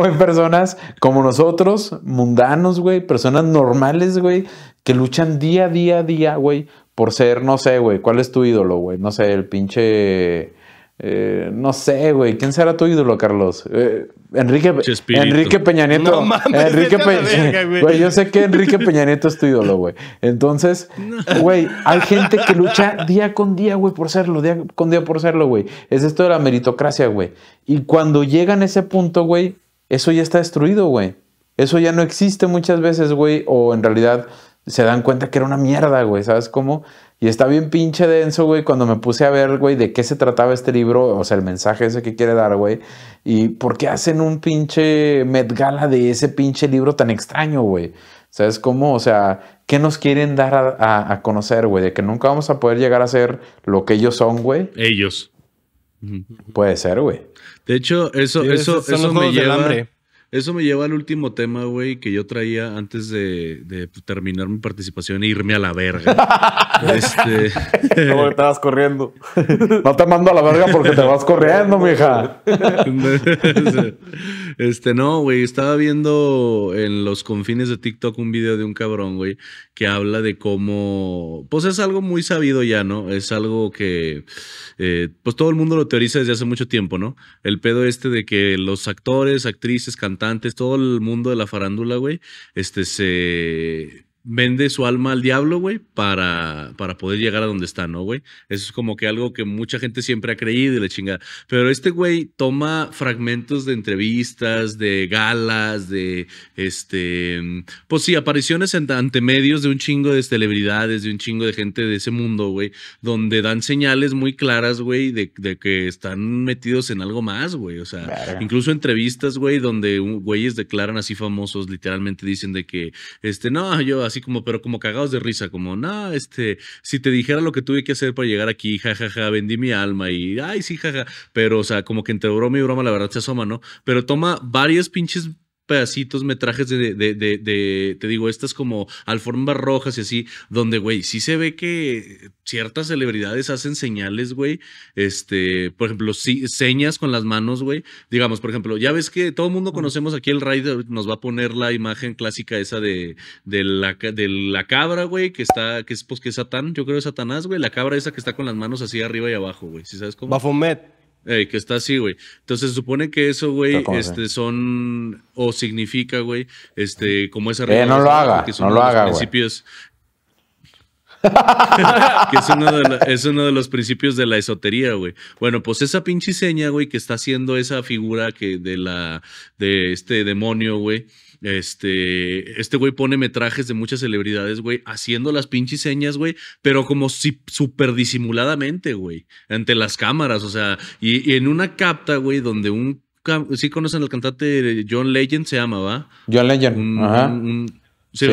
hay, personas como nosotros, mundanos, güey, personas normales, güey, que luchan día, día, día, güey, por ser, no sé, güey, ¿cuál es tu ídolo, güey? No sé, el pinche... Eh, no sé, güey. ¿Quién será tu ídolo, Carlos? Eh, Enrique, Enrique Peña Nieto. No mames, güey. Yo sé que Enrique Peña Nieto es tu ídolo, güey. Entonces, güey, hay gente que lucha día con día, güey, por serlo, día con día por serlo, güey. Es esto de la meritocracia, güey. Y cuando llegan a ese punto, güey, eso ya está destruido, güey. Eso ya no existe muchas veces, güey. O en realidad se dan cuenta que era una mierda, güey. ¿Sabes cómo? Y está bien pinche denso, güey, cuando me puse a ver, güey, de qué se trataba este libro, o sea, el mensaje ese que quiere dar, güey. Y por qué hacen un pinche medgala de ese pinche libro tan extraño, güey. ¿Sabes cómo? O sea, ¿qué nos quieren dar a, conocer, güey? De que nunca vamos a poder llegar a ser lo que ellos son, güey. Ellos. Puede ser, güey. De hecho, eso, eso, eso me lleva... Eso me lleva al último tema, güey, que yo traía antes de, pues, terminar mi participación e irme a la verga. este... Como que corriendo. No te mando a la verga porque te vas corriendo, mija. este, no, güey, estaba viendo en los confines de TikTok un video de un cabrón, güey, que habla de cómo, pues es algo muy sabido ya, ¿no? Es algo que, eh, pues todo el mundo lo teoriza desde hace mucho tiempo, ¿no? El pedo este de que los actores, actrices, cantantes, todo el mundo de la farándula, güey, este, se, vende su alma al diablo, güey, para, para poder llegar a donde está, ¿no, güey? Eso es como que algo que mucha gente siempre ha creído y la chingada. Pero este güey toma fragmentos de entrevistas, de galas, de, este, pues sí, apariciones ante medios de un chingo de celebridades, de un chingo de gente de ese mundo, güey, donde dan señales muy claras, güey, de, que están metidos en algo más, güey. O sea, incluso entrevistas, güey, donde güeyes declaran así famosos, literalmente dicen de que, este, no, yo así como, pero como cagados de risa, como, no, este, si te dijera lo que tuve que hacer para llegar aquí, jajaja, vendí mi alma y, ay, sí, jaja, pero, o sea, como que entre broma y broma la verdad se asoma, ¿no? Pero toma varios pinches pedacitos, metrajes de, de, de, te digo, estas como alfombras rojas y así, donde, güey, sí se ve que ciertas celebridades hacen señales, güey, este, por ejemplo, sí, señas con las manos, güey, digamos, por ejemplo, ya ves que todo el mundo conocemos aquí el Raider, nos va a poner la imagen clásica esa de, de, la, de la cabra, güey, que está, que es, pues, que es Satán, yo creo que es Satanás, güey, la cabra esa que está con las manos así arriba y abajo, güey, si sabes cómo? Bafomet que está así, güey. Entonces supone que eso, güey, este, son o significa, güey, este, como esa eh, regla. no lo haga, no lo haga, güey. que es uno, de los principios de la esotería, güey. Bueno, pues esa pinche seña, güey, que está haciendo esa figura que de la de este demonio, güey. Este, este güey pone metrajes de muchas celebridades, güey, haciendo las pinches señas, güey, pero como si súper disimuladamente, güey, ante las cámaras, o sea, y, en una capta, güey, donde un, sí conocen al cantante John Legend, se llama, ¿va? John Legend, ajá. Sí,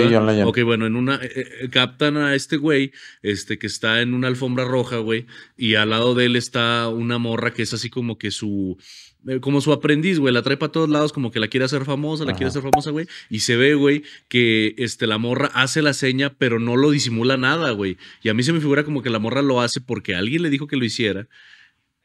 sí bueno, en una eh, eh, captan a este güey, este que está en una alfombra roja, güey, y al lado de él está una morra que es así como que su eh, como su aprendiz, güey, la trae para todos lados, como que la quiere hacer famosa, la quiere hacer famosa, güey, y se ve, güey, que este la morra hace la seña, pero no lo disimula nada, güey. Y a mí se me figura como que la morra lo hace porque alguien le dijo que lo hiciera.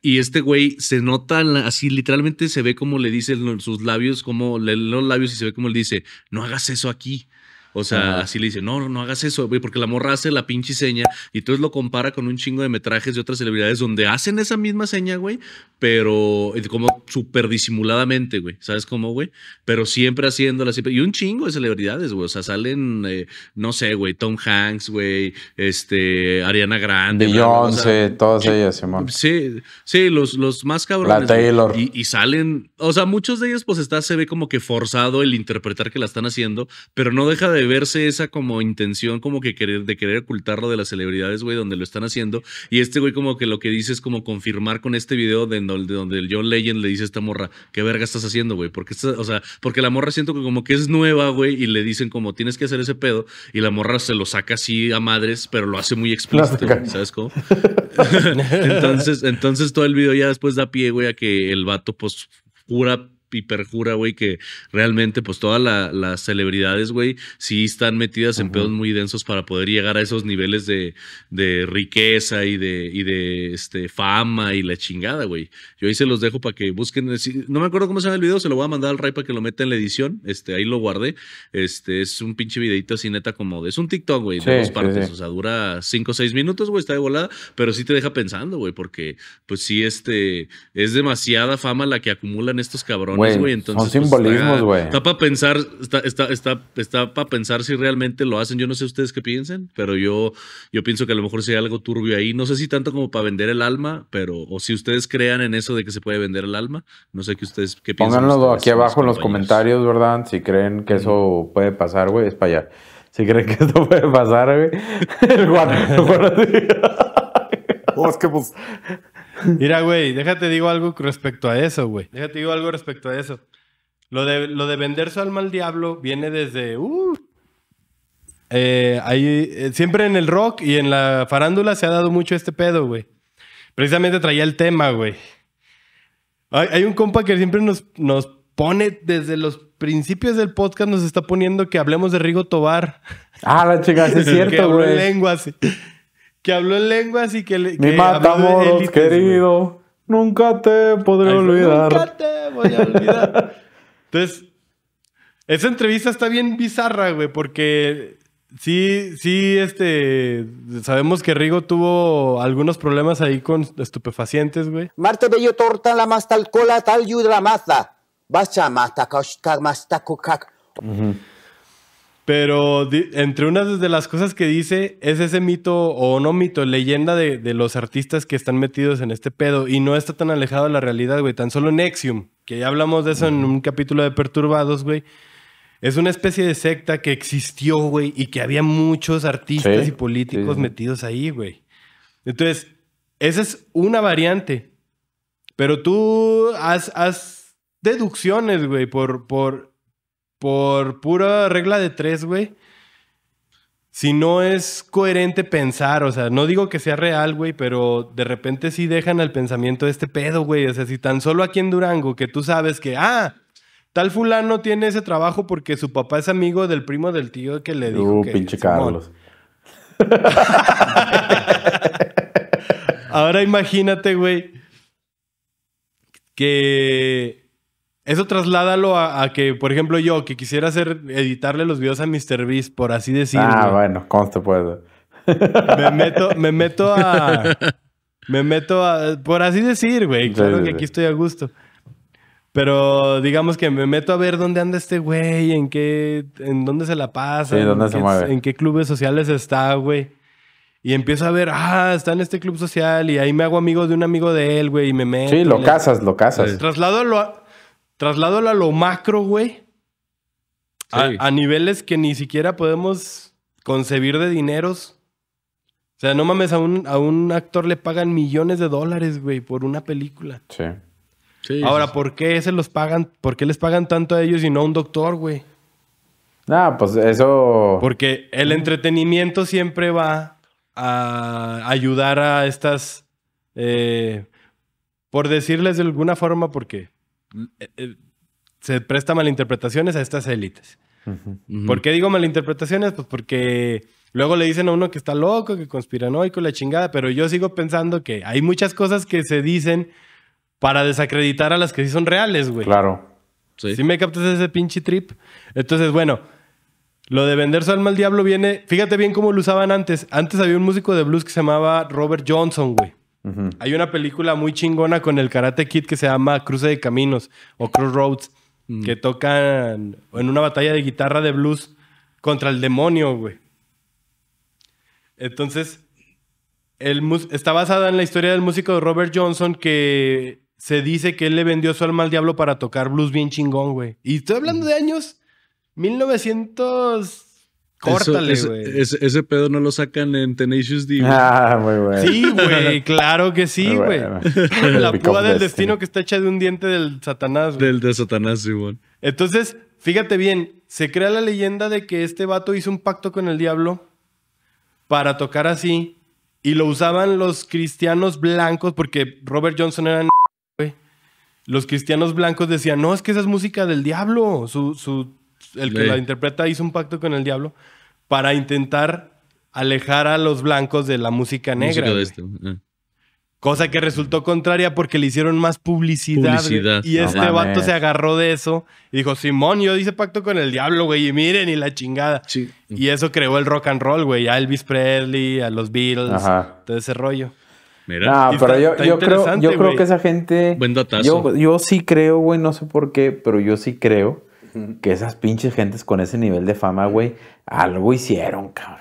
Y este güey se nota así, literalmente se ve como le dice sus labios, como los labios y se ve como le dice, no hagas eso aquí. O sea, así le dice, no, no hagas eso, güey, porque la morra hace la pinche seña y entonces lo compara con un chingo de metrajes de otras celebridades donde hacen esa misma seña, güey, pero eh, como súper disimuladamente, güey, ¿sabes cómo, güey? Pero siempre haciéndola, siempre. Y un chingo de celebridades, güey, o sea, salen, eh, no sé, güey, Tom Hanks, güey, este, Ariana Grande. Beyoncé, o todas ellas, Simón. Sí, sí, los, los más cabrones. Taylor. y, y salen, o sea, muchos de ellos, pues está, se ve como que forzado el interpretar que la están haciendo, pero no deja de verse esa como intención como que querer, de querer ocultarlo de las celebridades, güey, donde lo están haciendo. Y este güey como que lo que dice es como confirmar con este video de donde, el John Legend le dice a esta morra, ¿qué verga estás haciendo, güey? Porque, o sea, porque la morra siento que como que es nueva, güey, y le dicen como tienes que hacer ese pedo. Y la morra se lo saca así a madres, pero lo hace muy explícito, ¿sabes cómo? entonces, entonces todo el video ya después da pie, güey, a que el vato pues cura hiperjura, güey, que realmente, pues todas las celebridades, güey, sí están metidas en pedos muy densos para poder llegar a esos niveles de, riqueza y de, este, fama y la chingada, güey. Yo ahí se los dejo para que busquen. No me acuerdo cómo se llama el video, se lo voy a mandar al Ray para que lo meta en la edición. Este, ahí lo guardé. Este, es un pinche videito así, neta, como de. Es un TikTok, güey, de dos partes. O sea, dura cinco o seis minutos, güey, está de volada, pero sí te deja pensando, güey, porque, pues sí, este, es demasiada fama la que acumulan estos cabrones son pues, simbolismos, güey. está, para pensar, está, está, está, para pensar si realmente lo hacen. Yo no sé ustedes qué piensen, pero yo, yo pienso que a lo mejor sí hay algo turbio ahí. No sé si tanto como para vender el alma, pero, o si ustedes crean en eso de que se puede vender el alma. No sé qué ustedes qué piensan. Pónganlo aquí abajo en los comentarios, ¿verdad? Si creen que eso puede pasar, güey, es para allá. Si creen que esto puede pasar, güey. El oh, que pues, Mira, güey, déjate digo algo respecto a eso, güey. Déjate digo algo respecto a eso. Lo de, lo de vender su alma al diablo viene desde. Uh. Eh, ahí, eh, siempre en el rock y en la farándula se ha dado mucho este pedo, güey. Precisamente traía el tema, güey. Hay, un compa que siempre nos, nos pone desde los principios del podcast, nos está poniendo que hablemos de Rigo Tobar. Ah, la chica, es cierto, güey. lenguas que habló en lengua, así que... Le, Mi matamoros querido, nunca te podré olvidar. Nunca te voy a olvidar. Entonces, esa entrevista está bien bizarra, güey, porque sí, sí, este, sabemos que Rigo tuvo algunos problemas ahí con estupefacientes, güey. Marte bello torta la más tal cola tal la maza. Pero entre unas de las cosas que dice es ese mito, o no mito, leyenda de, de, los artistas que están metidos en este pedo. Y no está tan alejado de la realidad, güey. Tan solo Nexium, que ya hablamos de eso en un capítulo de Perturbados, güey. Es una especie de secta que existió, güey, y que había muchos artistas y políticos metidos ahí, güey. Entonces, esa es una variante. Pero tú haz, deducciones, güey, por, por por pura regla de tres, güey. Si no es coherente pensar, o sea, no digo que sea real, güey, pero de repente sí dejan al pensamiento de este pedo, güey. O sea, si tan solo aquí en Durango, que tú sabes que, ah, tal fulano tiene ese trabajo porque su papá es amigo del primo del tío que le dijo uh, pinche Carlos. Ahora imagínate, güey, que eso trasládalo a, que, por ejemplo, yo que quisiera hacer, editarle los videos a MrBeast, por así decirlo. Ah, bueno, conste pues. Me meto, me meto a. Me meto a. Por así decir, güey. Claro que aquí estoy a gusto. Pero digamos que me meto a ver dónde anda este güey, en qué. en dónde se la pasa. dónde en, qué, en qué clubes sociales está, güey. Y empiezo a ver, ah, está en este club social y ahí me hago amigo de un amigo de él, güey, y me meto. Sí, lo casas, lo casas. Trasládalo a, Trasládalo a lo macro, güey. A, niveles que ni siquiera podemos concebir de dineros. O sea, no mames, a un, actor le pagan millones de dólares, güey, por una película. Sí. Ahora, ¿por qué se los pagan? ¿Por qué les pagan tanto a ellos y no a un doctor, güey? Ah, pues eso. Porque el entretenimiento siempre va a ayudar a estas. Eh, por decirles de alguna forma, porque eh, eh, se presta malinterpretaciones a estas élites. ¿Por qué digo malinterpretaciones? Pues porque luego le dicen a uno que está loco, que con la chingada, pero yo sigo pensando que hay muchas cosas que se dicen para desacreditar a las que sí son reales, güey. Claro. Si me captas ese pinche trip? Entonces, bueno, lo de vender su alma al diablo viene. Fíjate bien cómo lo usaban antes. Antes había un músico de blues que se llamaba Robert Johnson, güey. Hay una película muy chingona con el Karate Kid que se llama Cruce de Caminos o Crossroads, Roads, mm. que tocan en una batalla de guitarra de blues contra el demonio, güey. Entonces, el está basada en la historia del músico Robert Johnson que se dice que él le vendió su alma al diablo para tocar blues bien chingón, güey. Y estoy hablando de años 1900 Córtale, güey. Ese, pedo no lo sacan en Tenacious D. Ah, muy bueno. Sí, güey, claro que sí, güey. La púa del destino que está hecha de un diente del Satanás, güey. Del de Satanás, güey. Entonces, fíjate bien, se crea la leyenda de que este vato hizo un pacto con el diablo para tocar así y lo usaban los cristianos blancos porque Robert Johnson era güey. Los cristianos blancos decían, no, es que esa es música del diablo. Su, su el que la interpreta hizo un pacto con el diablo para intentar alejar a los blancos de la música negra. Cosa que resultó contraria porque le hicieron más publicidad. Y este vato se agarró de eso y dijo, Simón, yo hice pacto con el diablo, güey, y miren, y la chingada. Y eso creó el rock and roll, güey, a Elvis Presley, a los Beatles, todo ese rollo. Mira. pero yo, yo, creo, que esa gente... Buen Yo, yo sí creo, güey, no sé por qué, pero yo sí creo que esas pinches gentes con ese nivel de fama, güey, algo hicieron, cabrón.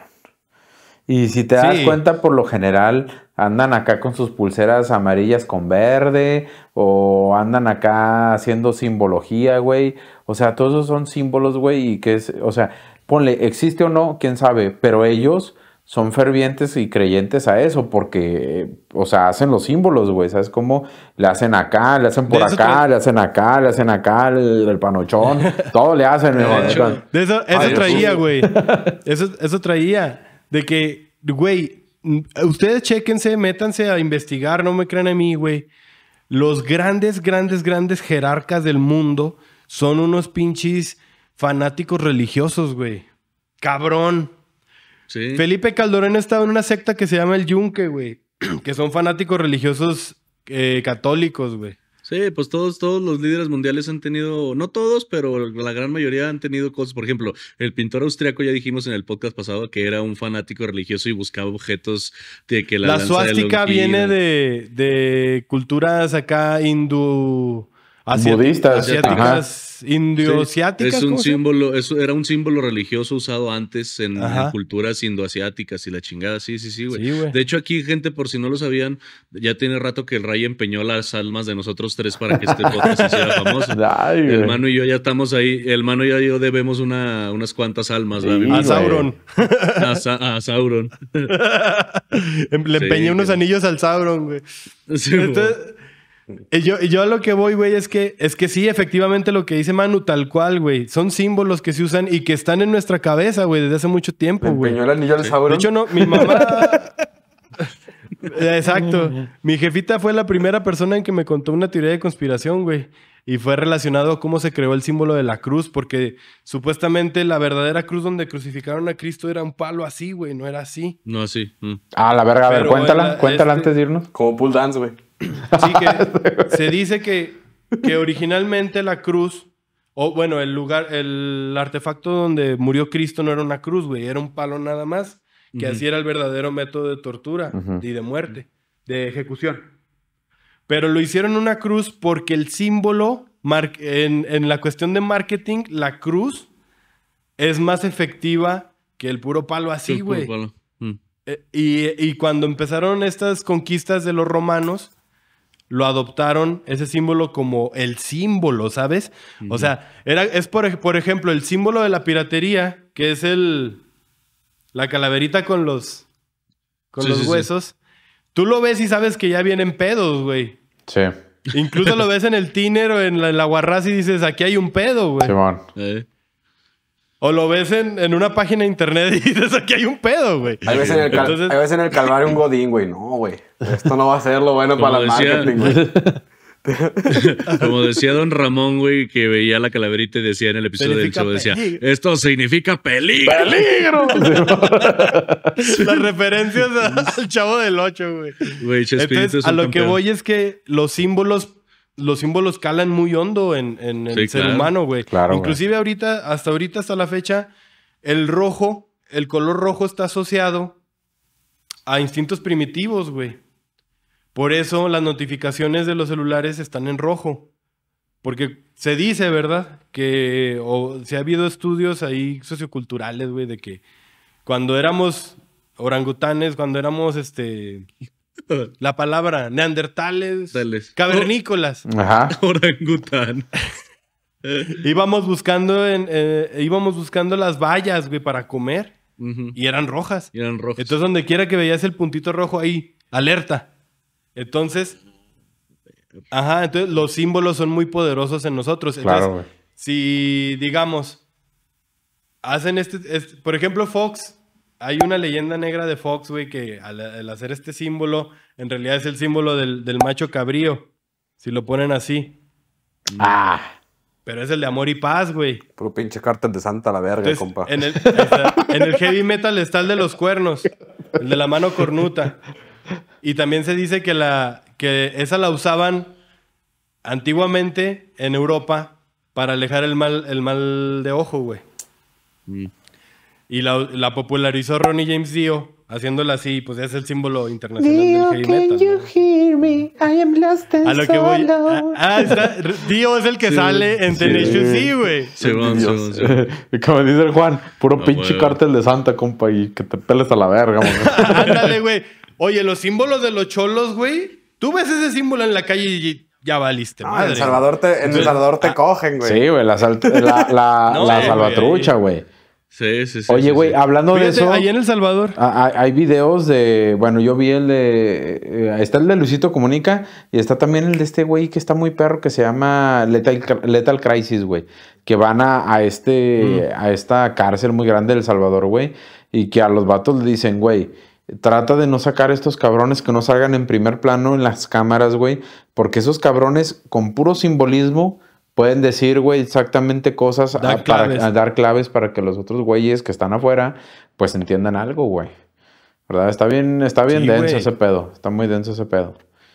Y si te das cuenta, por lo general andan acá con sus pulseras amarillas con verde o andan acá haciendo simbología, güey. O sea, todos esos son símbolos, güey, y que es, o sea, ponle, existe o no, quién sabe, pero ellos son fervientes y creyentes a eso, porque, o sea, hacen los símbolos, güey, ¿sabes cómo? Le hacen acá, le hacen por acá, le hacen acá, le hacen acá, el, panochón, todo le hacen. eso, traía, güey. Eso, eso traía, de que, güey, ustedes chéquense, métanse a investigar, no me crean a mí, güey. Los grandes, grandes, grandes jerarcas del mundo son unos pinches fanáticos religiosos, güey. Cabrón. Felipe Calderón estaba en una secta que se llama el Yunque, güey. Que son fanáticos religiosos eh, católicos, güey. Sí, pues todos, todos los líderes mundiales han tenido, no todos, pero la gran mayoría han tenido cosas. Por ejemplo, el pintor austriaco, ya dijimos en el podcast pasado, que era un fanático religioso y buscaba objetos de que la... La suástica viene de, de culturas acá hindú asiáticas, asiáticas, indioasiáticas. Es un símbolo, eso era un símbolo religioso usado antes en, culturas indoasiáticas y la chingada. Sí, sí, sí, güey. de hecho, aquí, gente, por si no lo sabían, ya tiene rato que el Ray empeñó las almas de nosotros tres para que este podcast se hiciera famoso. el mano y yo ya estamos ahí. El mano y yo debemos una, unas cuantas almas. a Sauron. a Sauron. Em, le empeñé unos anillos al Sauron, güey. Entonces, yo, a lo que voy, güey, es que, es que sí, efectivamente lo que dice Manu, tal cual, güey. Son símbolos que se usan y que están en nuestra cabeza, güey, desde hace mucho tiempo, güey. el anillo al sabor. De hecho, no, mi mamá. Exacto. Mi jefita fue la primera persona en que me contó una teoría de conspiración, güey. Y fue relacionado a cómo se creó el símbolo de la cruz, porque supuestamente la verdadera cruz donde crucificaron a Cristo era un palo así, güey, no era así. No así. Mm. Ah, la verga, a ver, cuéntala, cuéntala este antes de irnos. Como pull dance, güey. Así que se dice que, originalmente la cruz, o bueno, el lugar, el artefacto donde murió Cristo no era una cruz, güey, era un palo nada más, que así era el verdadero método de tortura y de muerte, de ejecución. Pero lo hicieron una cruz porque el símbolo, en, la cuestión de marketing, la cruz es más efectiva que el puro palo así, güey. Mm. Eh, y, y, cuando empezaron estas conquistas de los romanos, lo adoptaron ese símbolo como el símbolo, ¿sabes? O sea, era, es por, ejemplo el símbolo de la piratería, que es el la calaverita con los con los huesos. Tú lo ves y sabes que ya vienen pedos, güey. Sí. Incluso lo ves en el tiner o en la, en y dices, aquí hay un pedo, güey. Se o lo ves en, en, una página de internet y dices, aquí hay un pedo, güey. Hay veces en el, calvario un godín, güey. No, güey. Esto no va a ser lo bueno para el marketing, güey. Como decía don Ramón, güey, que veía la calaverita y decía en el episodio del show, decía, esto significa peligro. ¡Peligro! Las referencias al chavo del 8, güey. Güey, Entonces, a lo que voy es que los símbolos los símbolos calan muy hondo en, el ser humano, güey. Claro, Inclusive ahorita, hasta ahorita, hasta la fecha, el rojo, el color rojo está asociado a instintos primitivos, güey. Por eso las notificaciones de los celulares están en rojo. Porque se dice, ¿verdad? Que o, se ha habido estudios ahí socioculturales, güey, de que cuando éramos orangutanes, cuando éramos este La palabra neandertales, cavernícolas, orangután. íbamos buscando en, eh, íbamos buscando las vallas, güey, para comer y eran rojas. Y eran Entonces donde quiera que veías el puntito rojo ahí, alerta. Entonces, ajá, entonces los símbolos son muy poderosos en nosotros. si digamos hacen este-, este por ejemplo, Fox hay una leyenda negra de Fox, güey, que al, hacer este símbolo, en realidad es el símbolo del, macho cabrío. Si lo ponen así. Ah. Pero es el de amor y paz, güey. Puro pinche cartel de santa la verga, compa. En el, heavy metal está el de los cuernos, el de la mano cornuta. Y también se dice que, la, que esa la usaban antiguamente en Europa para alejar el mal, el mal de ojo, güey. Mm. Y la, popularizó Ronnie James Dio, haciéndola así, pues es el símbolo internacional Dio, del heavy metal. Can you hear me? I am lost a lo que voy. Ah, Dio es el que sale en sí, Tenacious D, güey. Según, según, Como dice el Juan, puro pinche cartel de Santa, compa, y que te peles a la verga, Ándale, güey. Oye, los símbolos de los cholos, güey. Tú ves ese símbolo en la calle y ya valiste. güey. madre. En El Salvador te, en Salvador te ah, cogen, güey. Sí, güey, la, sal, la, la, salvatrucha, güey. Sí, sí, sí. Oye, güey, hablando de eso. Ahí en El Salvador. Ah, ah, hay, videos de. Bueno, yo vi el de. Eh, está el de Luisito Comunica y está también el de este güey que está muy perro que se llama Lethal, Crisis, güey. Que van a, este. Mm. A esta cárcel muy grande del Salvador, güey. Y que a los vatos le dicen, güey. Trata de no sacar a estos cabrones que no salgan en primer plano en las cámaras, güey. Porque esos cabrones con puro simbolismo pueden decir, güey, exactamente cosas ah, para, dar claves para que los otros güeyes que están afuera, pues entiendan algo, güey. ¿Verdad? Está bien, está bien denso ese pedo. Está muy denso ese pedo.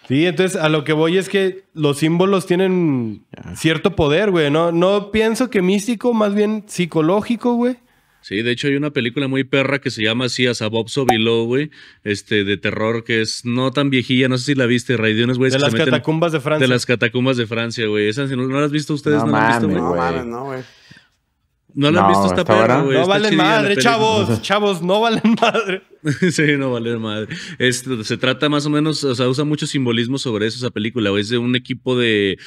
Sí, entonces a lo que voy es que los símbolos tienen cierto poder, güey. No, no pienso que místico, más bien psicológico, güey. Sí, de hecho hay una película muy perra que se llama así, a Bob So güey, este, de terror, que es no tan viejilla, no sé si la viste, Ray, güey. De las catacumbas de Francia. De las catacumbas de Francia, güey. Esa, si no, la has visto ustedes, no, la han visto, No mames, no, güey. No la han visto esta perra, güey. No valen madre, chavos. Chavos, no valen madre. sí, no valen madre. se trata más o menos, o sea, usa mucho simbolismo sobre eso esa película, güey. Es de un equipo de.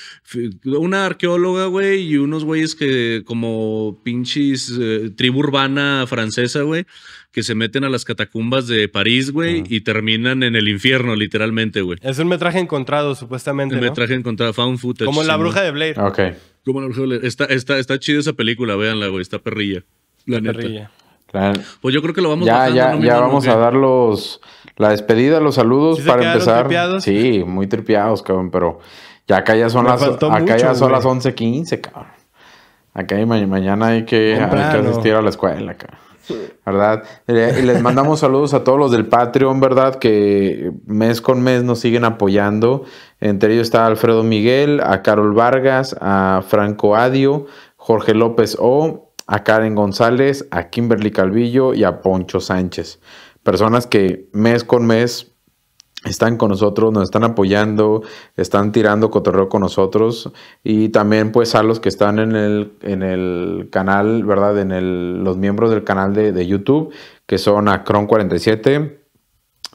Una arqueóloga, güey, y unos güeyes que, como pinches eh, tribu urbana francesa, güey, que se meten a las catacumbas de París, güey, y terminan en el infierno, literalmente, güey. Es un metraje encontrado, supuestamente. Un metraje encontrado, found footage. Como la bruja de Blair. Ok. Está, está, chida esa película, véanla, güey. Está perrilla. La neta. Pues yo creo que lo vamos ya, Ya, ya vamos a dar los, la despedida, los saludos para empezar. Sí, muy tripeados, cabrón, pero ya acá ya son las acá ya son las 11:15, cabrón. Acá y mañana hay que, hay que, asistir a la escuela, cabrón. ¿verdad? Eh, les mandamos saludos a todos los del Patreon, ¿verdad? Que mes con mes nos siguen apoyando. Entre ellos está Alfredo Miguel, a Carol Vargas, a Franco Adio, Jorge López O, a Karen González, a Kimberly Calvillo y a Poncho Sánchez. Personas que mes con mes están con nosotros, nos están apoyando, están tirando cotorreo con nosotros y también pues a los que están en el, en el canal, ¿verdad? En el, los miembros del canal de, de YouTube, que son a Cron47,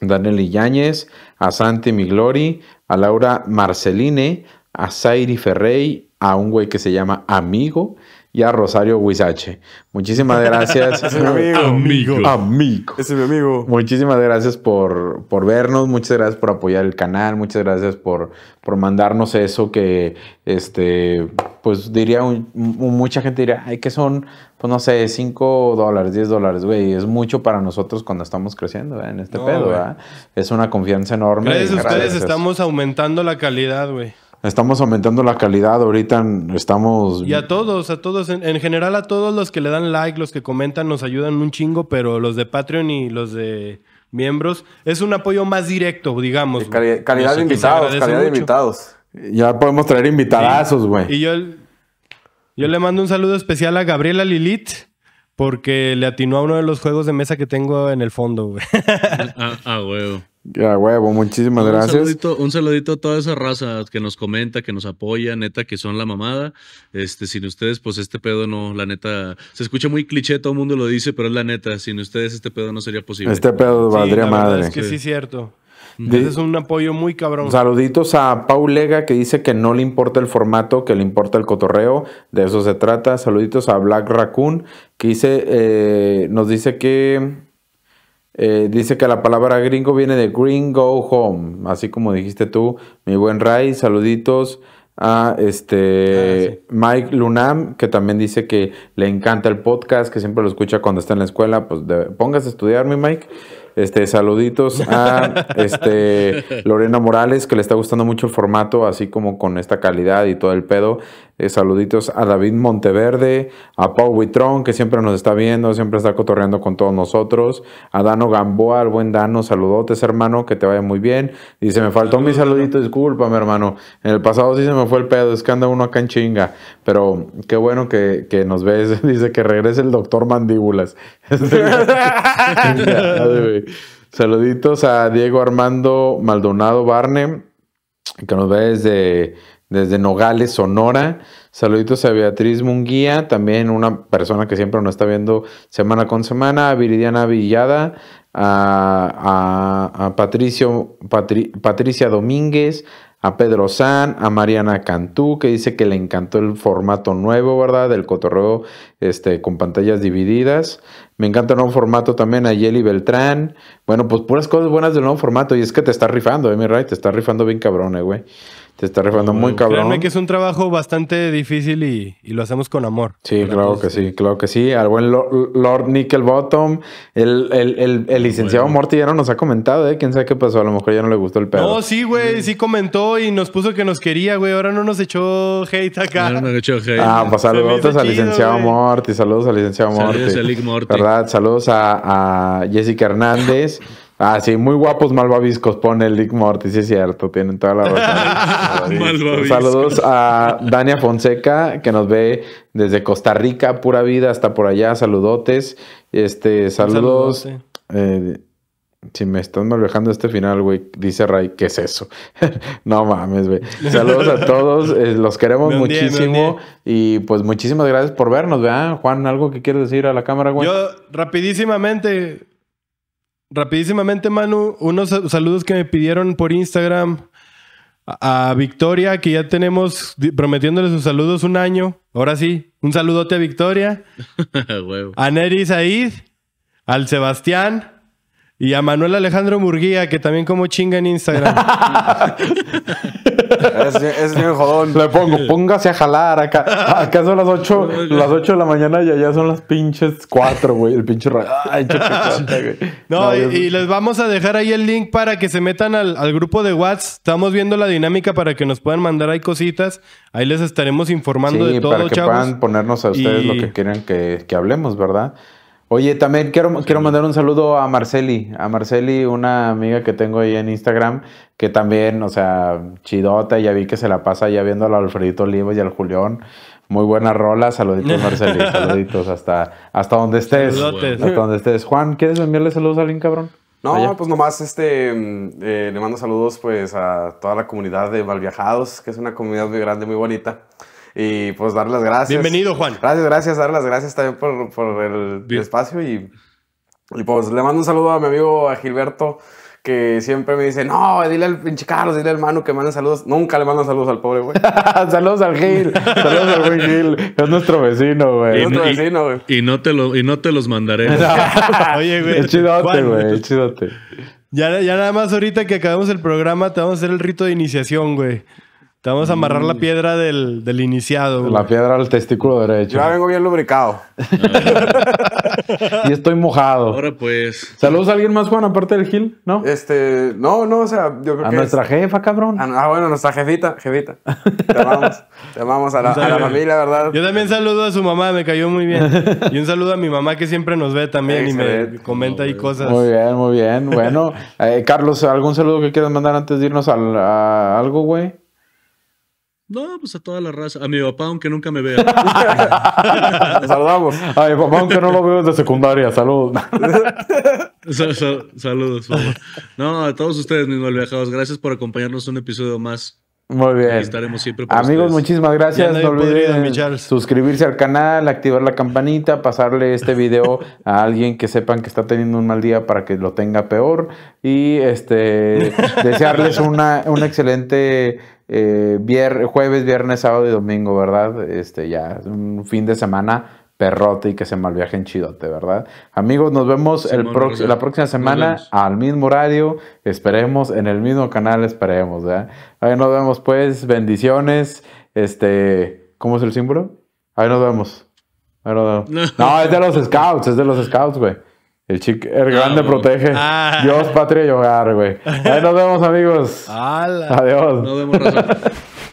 Daniel yáñez a Santi Miglori, a Laura Marceline, a sairi Ferrey, a un güey que se llama Amigo, y a Rosario Huizache. Muchísimas gracias. es mi amigo. Amigo. amigo. Es mi amigo. Muchísimas gracias por, vernos, muchas gracias por apoyar el canal, muchas gracias por, por mandarnos eso que, este, pues diría, mucha gente diría, ay, que son, pues no sé, 5 dólares, 10 dólares, güey. Es mucho para nosotros cuando estamos creciendo ¿eh? en este pedo, ¿verdad? Es una confianza enorme. Gracias a ustedes estamos aumentando la calidad, güey estamos aumentando la calidad. Ahorita estamos. Y a todos, a todos, en, general, a todos los que le dan like, los que comentan, nos ayudan un chingo, pero los de Patreon y los de miembros, es un apoyo más directo, digamos. calidad de invitados, calidad de invitados. Ya podemos traer invitadazos, güey. Y yo, yo le mando un saludo especial a Gabriela Lilith. Porque le atinó a uno de los juegos de mesa que tengo en el fondo, güey. Ah, ah, huevo. Ya, huevo, muchísimas gracias. un saludito a toda esa raza que nos comenta, que nos apoya, neta, que son la mamada. Este, sin ustedes, pues este pedo no, la neta, se escucha muy cliché, todo el mundo lo dice, pero es la neta, sin ustedes este pedo no sería posible. Este pedo valdría madre. Es que sí, sí cierto es un apoyo muy cabrón. Saluditos a Pau Lega que dice que no le importa el formato, que le importa el cotorreo. De eso se trata. Saluditos a Black Raccoon que dice, eh, nos dice que eh, dice que la palabra gringo viene de gringo home, así como dijiste tú, mi buen Ray. Saluditos a este ah, Mike Lunam, que también dice que le encanta el podcast, que siempre lo escucha cuando está en la escuela. Pues pongas a estudiar, mi Mike. Este, saluditos a este, Lorena Morales, que le está gustando mucho el formato, así como con esta calidad y todo el pedo. Eh, saluditos a David Monteverde, a Pau Witron, que siempre nos está viendo, siempre está cotorreando con todos nosotros. A Dano Gamboa, al buen Dano, saludotes, hermano, que te vaya muy bien. Dice, me faltó mi saludito, discúlpame, hermano. En el pasado sí se me fue el pedo, es que anda uno acá en chinga. Pero qué bueno que, que nos ves. Dice que regrese el doctor Mandíbulas. Saluditos a Diego Armando Maldonado Barne, que nos ve desde desde Nogales, Sonora. Saluditos a Beatriz Munguía, también una persona que siempre nos está viendo semana con semana, a Viridiana Villada, a, Patricio, Patricia Domínguez, a Pedro San, a Mariana Cantú, que dice que le encantó el formato nuevo, ¿verdad? Del cotorreo este, con pantallas divididas. Me encanta el nuevo formato también a Yeli Beltrán. Bueno, pues puras cosas buenas del nuevo formato. Y es que te está rifando, ¿eh, Te está rifando bien cabrón, eh, güey te está rifando muy cabrón. Créanme que es un trabajo bastante difícil y, lo hacemos con amor. Sí, claro que sí, claro que sí. Al buen Lord Nickelbottom, el, el, licenciado Morty ya no nos ha comentado, ¿eh? Quién sabe qué pasó, a lo mejor ya no le gustó el pedo. No, sí, güey, sí comentó y nos puso que nos quería, güey. Ahora no nos echó hate acá. No, no nos echó hate. Ah, pues saludos al licenciado Morty, saludos al licenciado Morty. Saludos a ¿Verdad? Saludos a Jessica Hernández. Ah, sí, muy guapos malvaviscos, pone el Dick Morty, sí es cierto, tienen toda la razón. Saludos a Dania Fonseca, que nos ve desde Costa Rica, pura vida, hasta por allá, saludotes. Este, saludos. Eh, si me estás malvejando este final, güey, dice Ray, ¿qué es eso? no mames, güey. Saludos a todos, eh, los queremos muchísimo. Y pues muchísimas gracias por vernos, ¿verdad? Juan, ¿algo que quieres decir a la cámara, güey? Yo, rapidísimamente, Rapidísimamente, Manu, unos saludos que me pidieron por Instagram. A Victoria, que ya tenemos prometiéndole sus saludos un año. Ahora sí, un saludote a Victoria. a Nery Said, al Sebastián, y a Manuel Alejandro Murguía, que también como chinga en Instagram. es bien jodón. Le pongo, póngase a jalar acá. Acá son las 8, las 8 de la mañana y allá son las pinches 4, güey. El pinche rayo. No, y, les vamos a dejar ahí el link para que se metan al, grupo de WhatsApp. Estamos viendo la dinámica para que nos puedan mandar ahí cositas. Ahí les estaremos informando de todo, para que puedan ponernos a ustedes lo que quieran que hablemos, ¿verdad? Oye, también quiero, pues quiero mandar un saludo a Marceli, a Marceli, una amiga que tengo ahí en Instagram, que también, o sea, chidota, ya vi que se la pasa ya viendo al Alfredito Olivo y al Julián. Muy buena rola, saluditos Marceli, saluditos hasta, hasta donde estés. Saludotes. Hasta donde estés. Juan, ¿quieres enviarle saludos a alguien, cabrón? No, pues nomás este, mm, eh, le mando saludos pues a toda la comunidad de Valviajados, que es una comunidad muy grande, muy bonita. Y pues dar las gracias. Bienvenido, Juan. Gracias, gracias, dar las gracias también por, por el espacio. Y, pues le mando un saludo a mi amigo a Gilberto que siempre me dice, no, dile al pinche Carlos, dile al mano que manden saludos. Nunca le mandan saludos al pobre, güey. saludos al Gil. saludos al güey Gil. Es nuestro vecino, güey. Es nuestro vecino, güey. Y, no te no te los mandaré. Oye, güey. Es chidote, güey. Es chidote. Ya, ya nada más ahorita que acabamos el programa, te vamos a hacer el rito de iniciación, güey. Te vamos a amarrar la mm. piedra del, iniciado. La piedra al testículo derecho. Ya vengo bien lubricado. y estoy mojado. Ahora pues. ¿Saludos a alguien más, Juan, aparte del Gil? ¿No? Este, no, no, o sea, yo creo a que. A nuestra jefa, cabrón. Ah, ah, bueno, nuestra jefita, jefita. Te amamos. Te amamos a la, familia, ¿verdad? Yo también saludo a su mamá, me cayó muy bien. Y un saludo a mi mamá que siempre nos ve también y me comenta ahí cosas. Muy bien, muy bien. Bueno, eh, Carlos, ¿algún saludo que quieras mandar antes de irnos al, a algo, güey? No, pues a toda la raza. A mi papá, aunque nunca me vea. Saludamos. A mi papá, aunque no lo veo desde secundaria. Saludos. saludos, favor. No, a todos ustedes, mis malviajados. Gracias por acompañarnos un episodio más. Muy bien. estaremos siempre por Amigos, muchísimas gracias. No olviden suscribirse al canal, activar la campanita, pasarle este video a alguien que sepan que está teniendo un mal día para que lo tenga peor. Y este desearles una, un excelente eh, jueves, viernes, sábado y domingo, ¿verdad? Este, ya, un fin de semana perrote y que se malviajen chidote, ¿verdad? Amigos, nos vemos el la próxima semana al mismo horario, esperemos, en el mismo canal, esperemos, ¿verdad? Ahí nos vemos, pues, bendiciones, este, ¿cómo es el símbolo? Ahí nos vemos. Ahí nos vemos. No, es de los scouts, es de los scouts, güey. El chico, el ah, grande protege. Ah. Dios, patria y hogar, güey. Ahí nos vemos, amigos. Adiós. Nos vemos, razón.